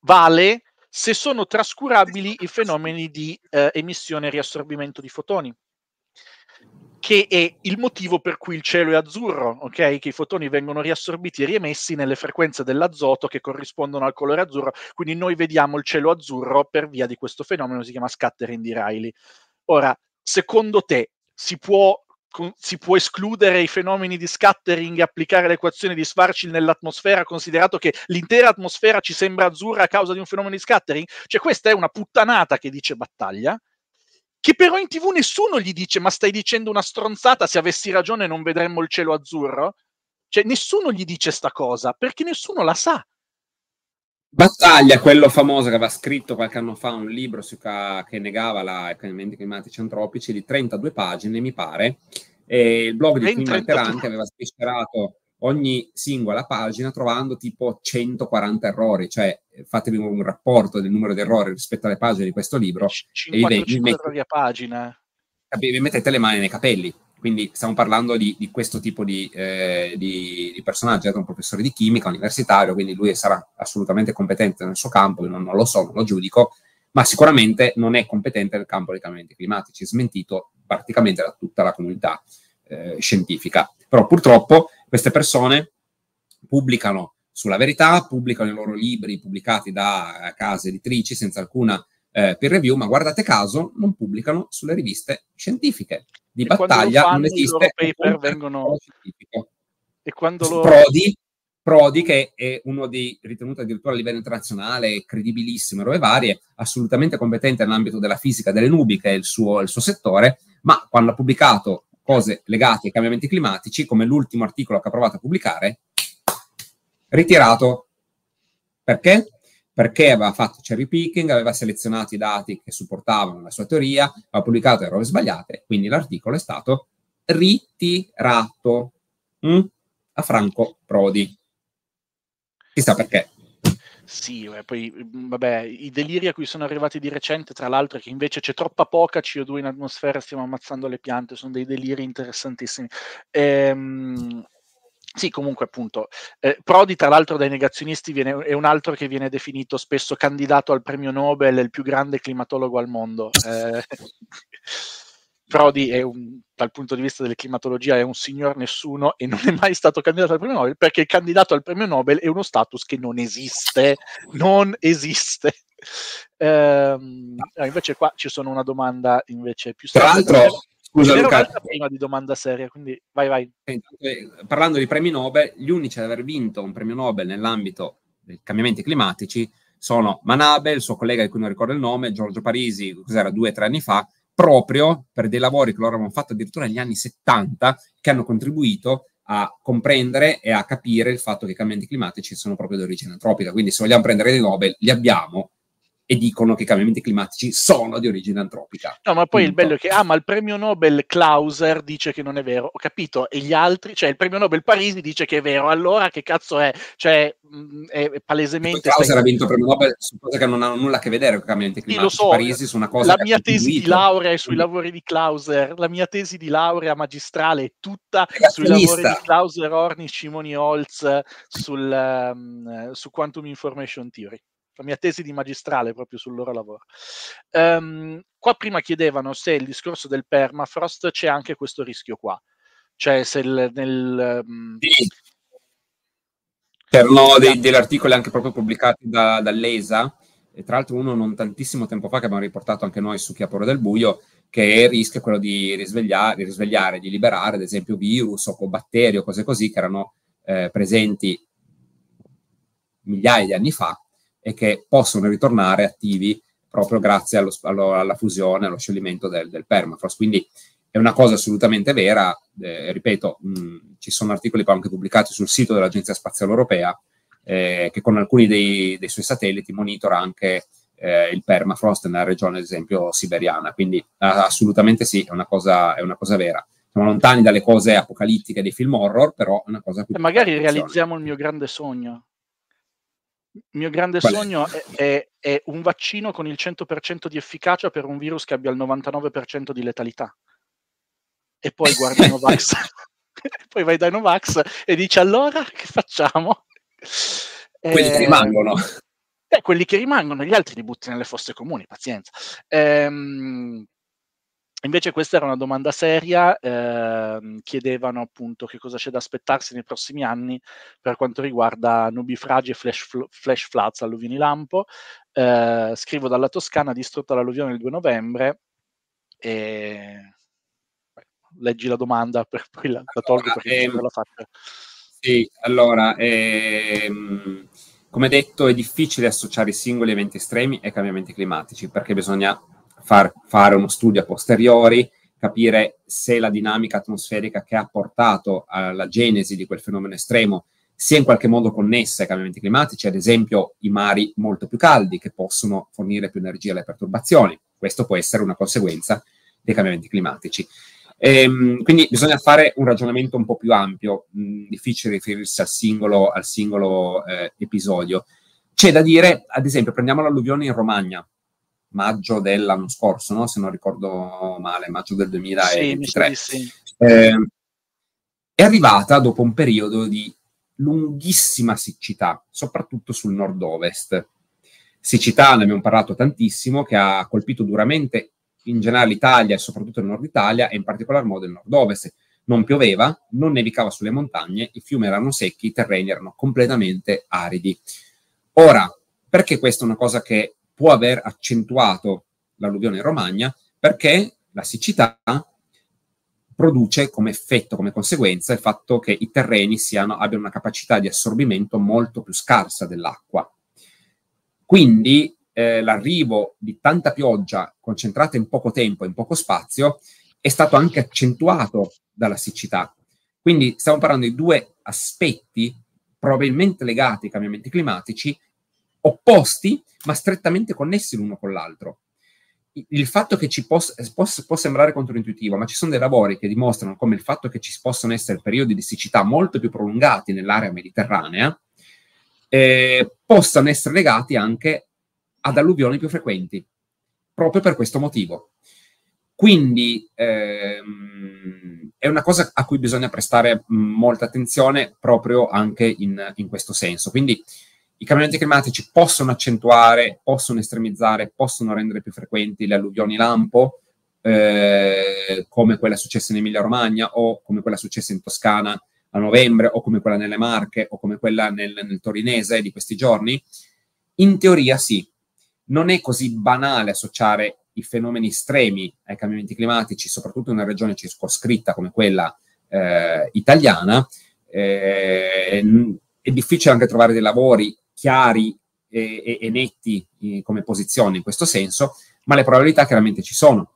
vale se sono trascurabili i fenomeni di eh, emissione e riassorbimento di fotoni che è il motivo per cui il cielo è azzurro, ok? Che i fotoni vengono riassorbiti e riemessi nelle frequenze dell'azoto che corrispondono al colore azzurro, quindi noi vediamo il cielo azzurro per via di questo fenomeno che si chiama scattering di Riley. Ora, secondo te si può si può escludere i fenomeni di scattering e applicare l'equazione di Schwarzschild nell'atmosfera, considerato che l'intera atmosfera ci sembra azzurra a causa di un fenomeno di scattering? Cioè, questa è una puttanata che dice battaglia, che però in tv nessuno gli dice, ma stai dicendo una stronzata, se avessi ragione non vedremmo il cielo azzurro? Cioè, nessuno gli dice sta cosa, perché nessuno la sa. Battaglia, quello famoso che aveva scritto qualche anno fa un libro su, che negava la, i cambiamenti climatici antropici di 32 pagine, mi pare, e il blog di Tim Alteranti aveva sviscerato ogni singola pagina trovando tipo 140 errori, cioè eh, fatevi un rapporto del numero di errori rispetto alle pagine di questo libro. 50 e vi, pagina. Eh. vi mettete le mani nei capelli. Quindi stiamo parlando di, di questo tipo di, eh, di, di personaggio, era un professore di chimica universitario, quindi lui sarà assolutamente competente nel suo campo, io non, non lo so, non lo giudico, ma sicuramente non è competente nel campo dei cambiamenti climatici, smentito praticamente da tutta la comunità eh, scientifica. Però purtroppo queste persone pubblicano sulla verità, pubblicano i loro libri pubblicati da eh, case editrici senza alcuna eh, peer review, ma guardate caso non pubblicano sulle riviste scientifiche di e battaglia fanno, non esiste i paper vengono... E quando lo... Prodi, Prodi, che è uno dei ritenuti addirittura a livello internazionale, credibilissimo, robe varie, assolutamente competente nell'ambito della fisica delle nubi, che è il suo, il suo settore, ma quando ha pubblicato cose legate ai cambiamenti climatici, come l'ultimo articolo che ha provato a pubblicare, ritirato. Perché? perché aveva fatto cherry picking, aveva selezionato i dati che supportavano la sua teoria, aveva pubblicato le sbagliate, quindi l'articolo è stato ritirato mh, mm? a Franco Prodi. Chissà perché. Sì, eh, poi mm, vabbè, i deliri a cui sono arrivati di recente, tra l'altro, è che invece c'è troppa poca CO2 in atmosfera, stiamo ammazzando le piante, sono dei deliri interessantissimi. Ehm, sì, comunque appunto, eh, Prodi tra l'altro dai negazionisti viene, è un altro che viene definito spesso candidato al premio Nobel, il più grande climatologo al mondo. Eh, Prodi un, dal punto di vista della climatologia è un signor nessuno e non è mai stato candidato al premio Nobel perché il candidato al premio Nobel è uno status che non esiste, non esiste. Eh, invece qua ci sono una domanda invece più... Tra l'altro... Scusa, C'era Luca. prima di domanda seria, quindi vai, vai. Eh, eh, parlando di premi Nobel, gli unici ad aver vinto un premio Nobel nell'ambito dei cambiamenti climatici sono Manabe, il suo collega di cui non ricordo il nome, Giorgio Parisi, cos'era due o tre anni fa, proprio per dei lavori che loro avevano fatto addirittura negli anni 70, che hanno contribuito a comprendere e a capire il fatto che i cambiamenti climatici sono proprio di origine antropica. Quindi se vogliamo prendere dei Nobel, li abbiamo, e dicono che i cambiamenti climatici sono di origine antropica. No, ma poi Punto. il bello è che, ah, ma il premio Nobel Clauser dice che non è vero, ho capito, e gli altri, cioè il premio Nobel Parisi dice che è vero, allora che cazzo è? Cioè, è, mm, è palesemente... Clauser stai... ha vinto il premio Nobel su cose che non hanno nulla a che vedere con i cambiamenti climatici. Sì, lo so, Parisi su una cosa la mia tesi di laurea è sui mm. lavori di Clauser, la mia tesi di laurea magistrale è tutta è sui lavori di Clauser, Orni, Scimoni, Holz, sul, um, su Quantum Information Theory la mia tesi di magistrale proprio sul loro lavoro. Um, qua prima chiedevano se il discorso del permafrost c'è anche questo rischio qua, cioè se il, nel... Um... Sì. Per cioè, dei, esatto. degli articoli anche proprio pubblicati da, dall'ESA, e tra l'altro uno non tantissimo tempo fa che abbiamo riportato anche noi su Chiapore del Buio, che il rischio è quello di risvegliare, di, risvegliare, di liberare ad esempio virus o batteri o cose così che erano eh, presenti migliaia di anni fa e che possono ritornare attivi proprio grazie allo, allo, alla fusione, allo scioglimento del, del, permafrost. Quindi è una cosa assolutamente vera, eh, ripeto, mh, ci sono articoli anche pubblicati sul sito dell'Agenzia Spaziale Europea eh, che con alcuni dei, dei, suoi satelliti monitora anche eh, il permafrost nella regione, ad esempio, siberiana. Quindi assolutamente sì, è una cosa, è una cosa vera siamo lontani dalle cose apocalittiche dei film horror, però è una cosa più... E eh, magari realizziamo il mio grande sogno. Il mio grande Qual sogno è? È, è, un vaccino con il 100% di efficacia per un virus che abbia il 99% di letalità. E poi guardi Novax. poi vai dai Novax e dici allora che facciamo? Quelli eh, che ehm, rimangono. Eh, quelli che rimangono, gli altri li butti nelle fosse comuni, pazienza. Eh, Invece questa era una domanda seria, eh, chiedevano appunto che cosa c'è da aspettarsi nei prossimi anni per quanto riguarda nubifragi e flash, fl- flash floods, alluvioni lampo. Eh, scrivo dalla Toscana, distrutta l'alluvione il 2 novembre e... Beh, leggi la domanda per poi la, la tolgo allora, perché ehm, non la faccio. Sì, allora, ehm, come detto è difficile associare i singoli eventi estremi ai cambiamenti climatici perché bisogna far fare uno studio a posteriori, capire se la dinamica atmosferica che ha portato alla genesi di quel fenomeno estremo sia in qualche modo connessa ai cambiamenti climatici, ad esempio i mari molto più caldi che possono fornire più energia alle perturbazioni. Questo può essere una conseguenza dei cambiamenti climatici. Ehm, quindi bisogna fare un ragionamento un po' più ampio, mh, difficile riferirsi al singolo, al singolo eh, episodio. C'è da dire, ad esempio, prendiamo l'alluvione in Romagna, maggio dell'anno scorso, no? se non ricordo male, maggio del 2023. Sì, sì, Eh, è arrivata dopo un periodo di lunghissima siccità, soprattutto sul nord-ovest. Siccità, ne abbiamo parlato tantissimo, che ha colpito duramente in generale l'Italia e soprattutto il nord Italia e in particolar modo il nord-ovest. Non pioveva, non nevicava sulle montagne, i fiumi erano secchi, i terreni erano completamente aridi. Ora, perché questa è una cosa che può aver accentuato l'alluvione in Romagna perché la siccità produce come effetto, come conseguenza, il fatto che i terreni siano, abbiano una capacità di assorbimento molto più scarsa dell'acqua. Quindi eh, l'arrivo di tanta pioggia concentrata in poco tempo, in poco spazio, è stato anche accentuato dalla siccità. Quindi stiamo parlando di due aspetti probabilmente legati ai cambiamenti climatici, opposti ma strettamente connessi l'uno con l'altro. Il fatto che ci possa, può sembrare controintuitivo, ma ci sono dei lavori che dimostrano come il fatto che ci possono essere periodi di siccità molto più prolungati nell'area mediterranea eh, possano essere legati anche ad alluvioni più frequenti, proprio per questo motivo. Quindi ehm, è una cosa a cui bisogna prestare molta attenzione proprio anche in, in questo senso. Quindi i cambiamenti climatici possono accentuare, possono estremizzare, possono rendere più frequenti le alluvioni lampo, eh, come quella successa in Emilia-Romagna o come quella successa in Toscana a novembre o come quella nelle Marche o come quella nel, nel torinese di questi giorni? In teoria sì. Non è così banale associare i fenomeni estremi ai cambiamenti climatici, soprattutto in una regione circoscritta come quella eh, italiana. Eh, è difficile anche trovare dei lavori chiari e, e, e netti eh, come posizione in questo senso, ma le probabilità chiaramente ci sono.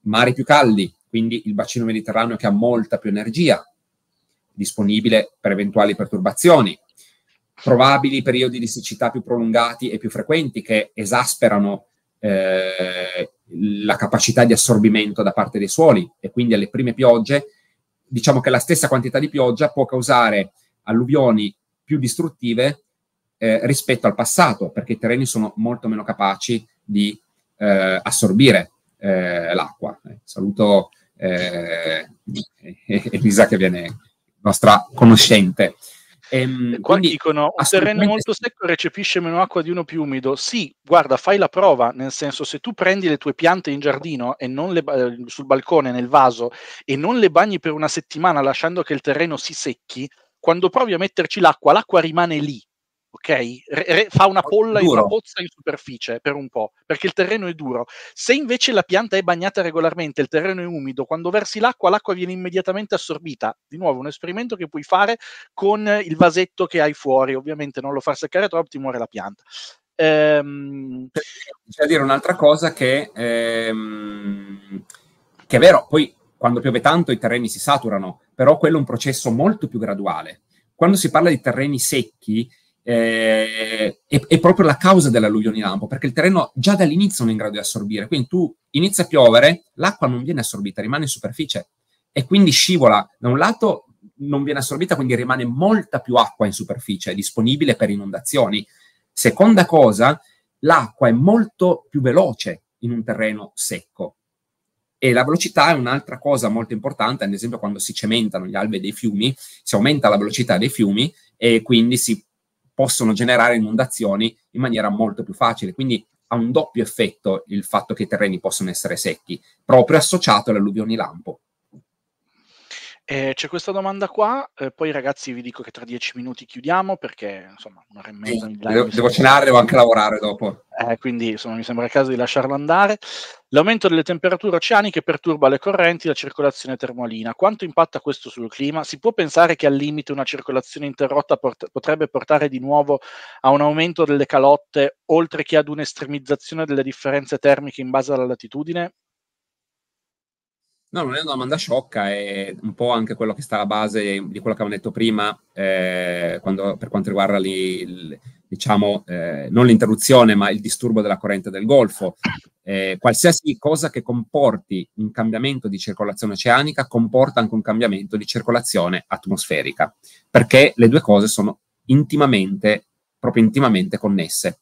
Mari più caldi, quindi il bacino mediterraneo che ha molta più energia disponibile per eventuali perturbazioni, probabili periodi di siccità più prolungati e più frequenti che esasperano eh, la capacità di assorbimento da parte dei suoli e quindi alle prime piogge diciamo che la stessa quantità di pioggia può causare alluvioni più distruttive eh, rispetto al passato, perché i terreni sono molto meno capaci di eh, assorbire eh, l'acqua. Eh, saluto Elisa eh, che viene nostra conoscente. Ehm, Qua quindi, dicono un terreno molto secco recepisce meno acqua di uno più umido. Sì, guarda, fai la prova, nel senso se tu prendi le tue piante in giardino e non le, sul balcone, nel vaso, e non le bagni per una settimana lasciando che il terreno si secchi, quando provi a metterci l'acqua, l'acqua rimane lì, ok? Re, re, fa una polla duro. una pozza in superficie per un po', perché il terreno è duro. Se invece la pianta è bagnata regolarmente, il terreno è umido, quando versi l'acqua, l'acqua viene immediatamente assorbita. Di nuovo, un esperimento che puoi fare con il vasetto che hai fuori, ovviamente non lo far seccare troppo, ti muore la pianta. Ehm... C'è da dire un'altra cosa che, ehm, che è vero, poi quando piove tanto i terreni si saturano, però quello è un processo molto più graduale. Quando si parla di terreni secchi, eh, è, è, proprio la causa dell'alluvione di lampo, perché il terreno già dall'inizio non è in grado di assorbire. Quindi tu inizia a piovere, l'acqua non viene assorbita, rimane in superficie e quindi scivola. Da un lato non viene assorbita, quindi rimane molta più acqua in superficie disponibile per inondazioni. Seconda cosa, l'acqua è molto più veloce in un terreno secco. E la velocità è un'altra cosa molto importante, ad esempio quando si cementano gli alberi dei fiumi, si aumenta la velocità dei fiumi e quindi si possono generare inondazioni in maniera molto più facile. Quindi ha un doppio effetto il fatto che i terreni possono essere secchi, proprio associato alle alluvioni lampo. Eh, c'è questa domanda qua, eh, poi ragazzi vi dico che tra dieci minuti chiudiamo perché insomma un'ora e mezza. Sì, devo, devo cenare, devo anche lavorare dopo. Eh, quindi insomma, mi sembra il caso di lasciarlo andare. L'aumento delle temperature oceaniche perturba le correnti e la circolazione termolina. Quanto impatta questo sul clima? Si può pensare che al limite una circolazione interrotta port- potrebbe portare di nuovo a un aumento delle calotte, oltre che ad un'estremizzazione delle differenze termiche in base alla latitudine? No, non è una domanda sciocca, è un po' anche quello che sta alla base di quello che avevo detto prima eh, quando, per quanto riguarda li, li, diciamo, eh, non l'interruzione, ma il disturbo della corrente del Golfo. Eh, qualsiasi cosa che comporti un cambiamento di circolazione oceanica comporta anche un cambiamento di circolazione atmosferica, perché le due cose sono intimamente, proprio intimamente connesse.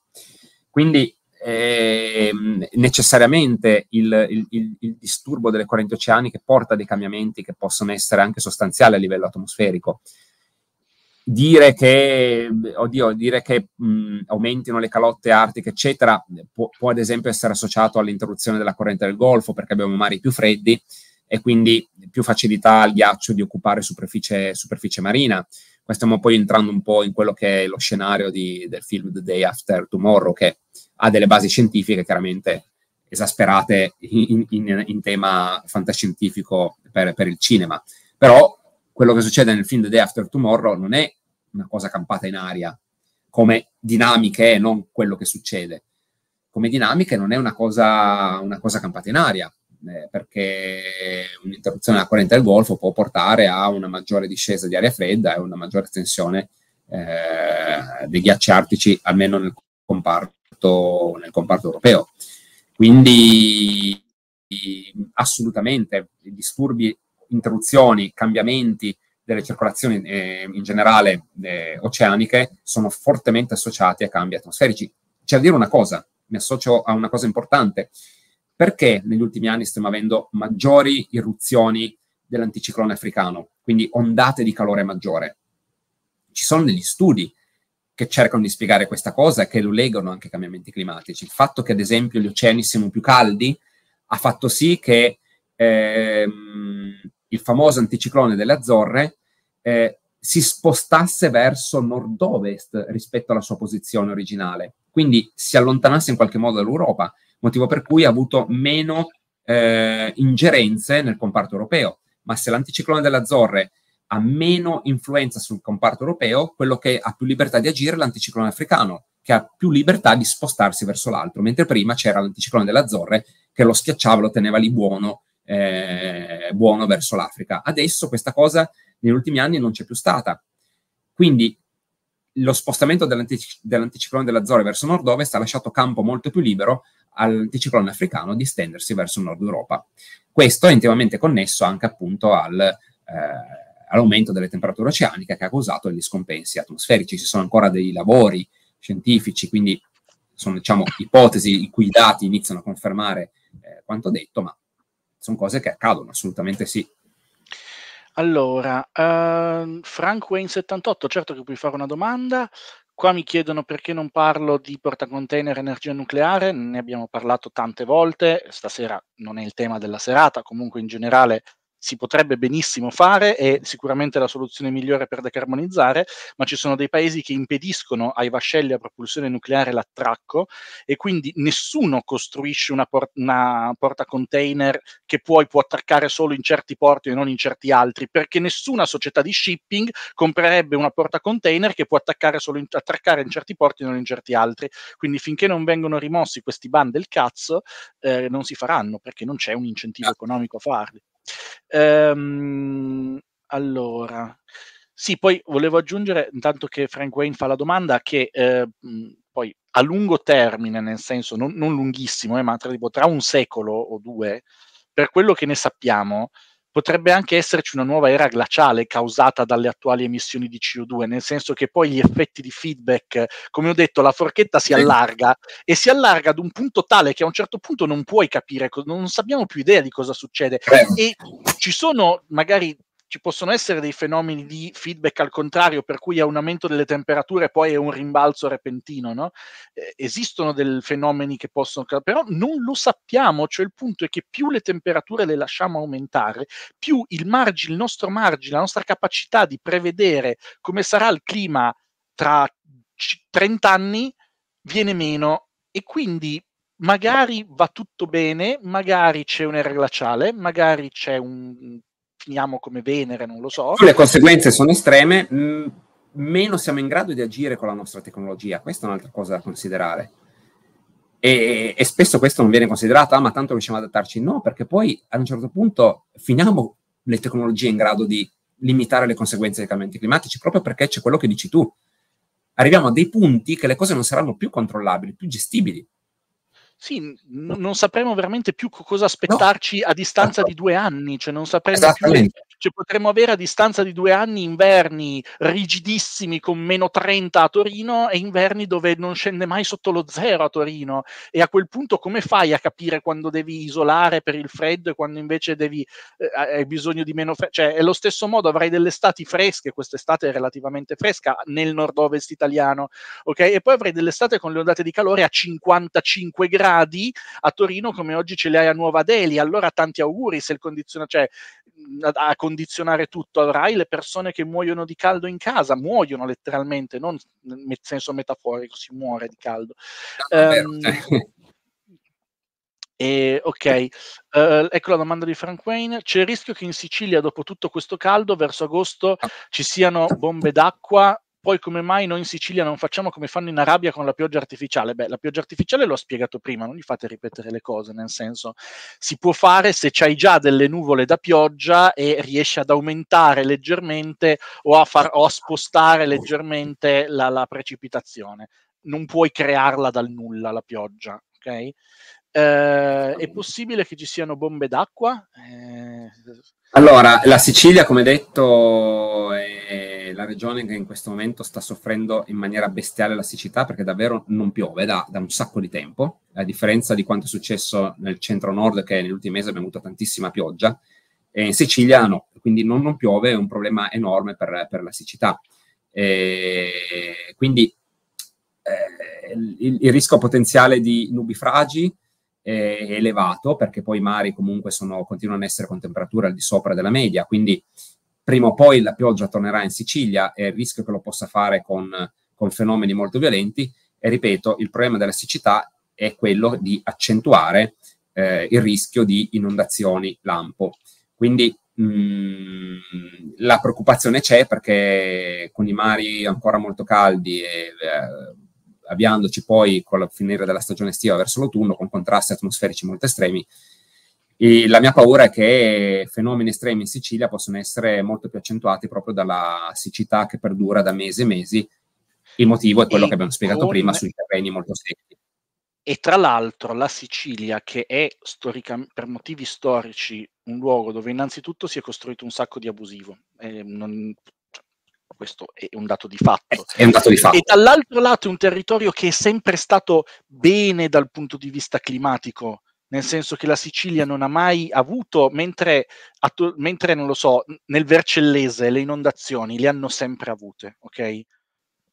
Quindi Ehm, necessariamente il, il, il, il, disturbo delle correnti oceaniche porta a dei cambiamenti che possono essere anche sostanziali a livello atmosferico. Dire che, oddio, dire che mh, aumentino le calotte artiche, eccetera, può, può, ad esempio essere associato all'interruzione della corrente del Golfo perché abbiamo mari più freddi e quindi più facilità al ghiaccio di occupare superficie, superficie marina. Ma stiamo poi entrando un po' in quello che è lo scenario di, del film The Day After Tomorrow, che ha delle basi scientifiche chiaramente esasperate in, in, in tema fantascientifico per, per, il cinema. Però quello che succede nel film The Day After Tomorrow non è una cosa campata in aria come dinamiche, non quello che succede. Come dinamiche non è una cosa, una cosa campata in aria, eh, perché un'interruzione della corrente del Golfo può portare a una maggiore discesa di aria fredda e una maggiore tensione eh, dei ghiacci artici, almeno nel comparto comparto, nel comparto europeo. Quindi assolutamente disturbi, interruzioni, cambiamenti delle circolazioni eh, in generale eh, oceaniche sono fortemente associati a cambi atmosferici. C'è da dire una cosa, mi associo a una cosa importante. Perché negli ultimi anni stiamo avendo maggiori irruzioni dell'anticiclone africano, quindi ondate di calore maggiore? Ci sono degli studi che cercano di spiegare questa cosa e che lo legano anche ai cambiamenti climatici. Il fatto che, ad esempio, gli oceani siano più caldi ha fatto sì che ehm, il famoso anticiclone delle Azzorre eh, si spostasse verso nord-ovest rispetto alla sua posizione originale. Quindi si allontanasse in qualche modo dall'Europa, motivo per cui ha avuto meno eh, ingerenze nel comparto europeo. Ma se l'anticiclone delle Azzorre ha meno influenza sul comparto europeo, quello che ha più libertà di agire è l'anticiclone africano, che ha più libertà di spostarsi verso l'altro, mentre prima c'era l'anticiclone delle Azzorre che lo schiacciava, lo teneva lì buono, eh, buono verso l'Africa. Adesso questa cosa negli ultimi anni non c'è più stata. Quindi lo spostamento dell'antic- dell'anticiclone delle Azzorre verso nord-ovest ha lasciato campo molto più libero all'anticiclone africano di stendersi verso nord Europa. Questo è intimamente connesso anche appunto al... Eh, all'aumento delle temperature oceaniche che ha causato gli scompensi atmosferici. Ci sono ancora dei lavori scientifici, quindi sono diciamo, ipotesi in cui i dati iniziano a confermare eh, quanto detto, ma sono cose che accadono, assolutamente sì. Allora, uh, Frank Wayne 78, certo che puoi fare una domanda. Qua mi chiedono perché non parlo di portacontainer energia nucleare, ne abbiamo parlato tante volte, stasera non è il tema della serata, comunque in generale si potrebbe benissimo fare, è sicuramente la soluzione migliore per decarbonizzare, ma ci sono dei paesi che impediscono ai vascelli a propulsione nucleare l'attracco e quindi nessuno costruisce una, por- una porta container che poi può attraccare solo in certi porti e non in certi altri, perché nessuna società di shipping comprerebbe una porta container che può attaccare solo in, attraccare in certi porti e non in certi altri. Quindi finché non vengono rimossi questi ban del cazzo, eh, non si faranno perché non c'è un incentivo ah. economico a farli. Ehm, allora, sì, poi volevo aggiungere, intanto che Frank Wayne fa la domanda, che eh, poi a lungo termine, nel senso non, non lunghissimo, eh, ma tra, tipo, tra un secolo o due, per quello che ne sappiamo, potrebbe anche esserci una nuova era glaciale causata dalle attuali emissioni di CO2, nel senso che poi gli effetti di feedback, come ho detto, la forchetta si allarga e si allarga ad un punto tale che a un certo punto non puoi capire, non abbiamo più idea di cosa succede. E ci sono magari ci possono essere dei fenomeni di feedback al contrario, per cui è un aumento delle temperature e poi è un rimbalzo repentino, no? Eh, esistono dei fenomeni che possono, però non lo sappiamo, cioè il punto è che più le temperature le lasciamo aumentare, più il margine, il nostro margine, la nostra capacità di prevedere come sarà il clima tra 30 anni viene meno e quindi magari va tutto bene, magari c'è un'era glaciale, magari c'è un finiamo come Venere, non lo so. Le conseguenze sono estreme, meno siamo in grado di agire con la nostra tecnologia, questa è un'altra cosa da considerare. E, e spesso questo non viene considerato, ah, ma tanto riusciamo ad adattarci. No, perché poi ad un certo punto finiamo le tecnologie in grado di limitare le conseguenze dei cambiamenti climatici, proprio perché c'è quello che dici tu. Arriviamo a dei punti che le cose non saranno più controllabili, più gestibili sì, n- non sapremo veramente più cosa aspettarci no. a distanza no. Esatto. di due anni, cioè non sapremo più cioè, potremmo avere a distanza di due anni inverni rigidissimi con meno 30 a Torino e inverni dove non scende mai sotto lo zero a Torino. E a quel punto come fai a capire quando devi isolare per il freddo e quando invece devi, eh, hai bisogno di meno freddo? Cioè, è lo stesso modo, avrai delle estati fresche, quest'estate è relativamente fresca nel nord-ovest italiano, ok? E poi avrai delle estate con le ondate di calore a 55 gradi a Torino come oggi ce le hai a Nuova Delhi. Allora tanti auguri se il condizionamento cioè a condizionare tutto, avrai le persone che muoiono di caldo in casa, muoiono letteralmente, non nel senso metaforico, si muore di caldo. Ehm, e, eh, ok, uh, ecco la domanda di Frank Wayne. C'è il rischio che in Sicilia, dopo tutto questo caldo, verso agosto ah. ci siano bombe d'acqua poi come mai noi in Sicilia non facciamo come fanno in Arabia con la pioggia artificiale? Beh, la pioggia artificiale l'ho spiegato prima, non gli fate ripetere le cose, nel senso si può fare se c'hai già delle nuvole da pioggia e riesci ad aumentare leggermente o a, far, o a spostare leggermente la, la precipitazione. Non puoi crearla dal nulla la pioggia, ok? Eh, è possibile che ci siano bombe d'acqua? Eh... Allora, la Sicilia, come detto, è la regione che in questo momento sta soffrendo in maniera bestiale la siccità perché davvero non piove da, da un sacco di tempo, a differenza di quanto è successo nel centro-nord che negli ultimi mesi abbiamo avuto tantissima pioggia, e in Sicilia no, quindi non, non piove, è un problema enorme per, per la siccità. E quindi eh, il, il, rischio potenziale di nubifragi, eh, elevato, perché poi i mari comunque sono, continuano ad essere con temperature al di sopra della media, quindi prima o poi la pioggia tornerà in Sicilia e il rischio che lo possa fare con, con fenomeni molto violenti. E ripeto, il problema della siccità è quello di accentuare eh, il rischio di inondazioni lampo. Quindi mm, la preoccupazione c'è perché con i mari ancora molto caldi e eh, avviandoci poi con la finire della stagione estiva verso l'autunno con contrasti atmosferici molto estremi. E la mia paura è che fenomeni estremi in Sicilia possano essere molto più accentuati proprio dalla siccità che perdura da mesi e mesi. Il motivo è quello e che abbiamo spiegato con... prima sui terreni molto secchi. E tra l'altro la Sicilia, che è storica, per motivi storici un luogo dove innanzitutto si è costruito un sacco di abusivo, eh, non, questo è un dato di fatto. È un dato di fatto. E dall'altro lato è un territorio che è sempre stato bene dal punto di vista climatico, nel senso che la Sicilia non ha mai avuto, mentre, attu- mentre non lo so, nel Vercellese le inondazioni le hanno sempre avute, ok?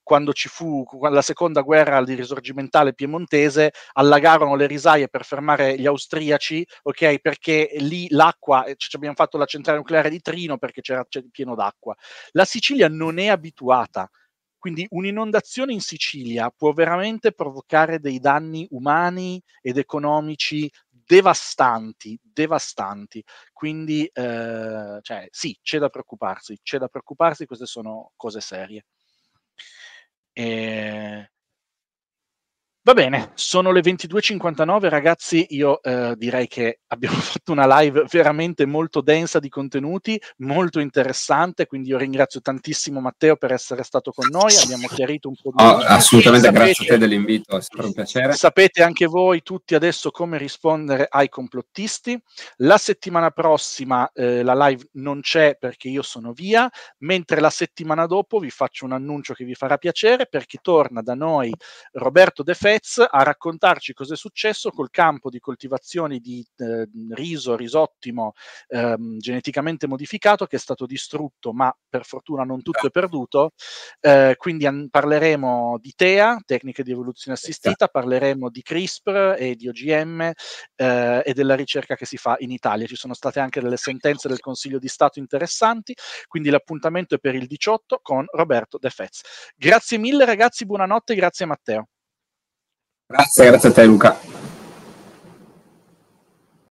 quando ci fu la seconda guerra risorgimentale piemontese, allagarono le risaie per fermare gli austriaci, ok? Perché lì l'acqua, ci abbiamo fatto la centrale nucleare di Trino perché c'era, c'era pieno d'acqua. La Sicilia non è abituata. Quindi un'inondazione in Sicilia può veramente provocare dei danni umani ed economici devastanti, devastanti. Quindi, eh, cioè, sì, c'è da preoccuparsi, c'è da preoccuparsi, queste sono cose serie. eh, Va bene, sono le 22.59 ragazzi, io eh, direi che abbiamo fatto una live veramente molto densa di contenuti, molto interessante, quindi io ringrazio tantissimo Matteo per essere stato con noi, abbiamo chiarito un po' di... Oh, assolutamente, sapete, grazie a te dell'invito, è stato un piacere. Sapete anche voi tutti adesso come rispondere ai complottisti. La settimana prossima eh, la live non c'è perché io sono via, mentre la settimana dopo vi faccio un annuncio che vi farà piacere perché torna da noi Roberto De Fe Fez a raccontarci cosa è successo col campo di coltivazione di eh, riso, risottimo ehm, geneticamente modificato che è stato distrutto, ma per fortuna non tutto è perduto. Eh, quindi an- parleremo di TEA, tecniche di evoluzione assistita, parleremo di CRISPR e di OGM eh, e della ricerca che si fa in Italia. Ci sono state anche delle sentenze del Consiglio di Stato interessanti, quindi l'appuntamento è per il 18 con Roberto De Fez. Grazie mille ragazzi, buonanotte, grazie Matteo. Grazie, grazie a te Luca.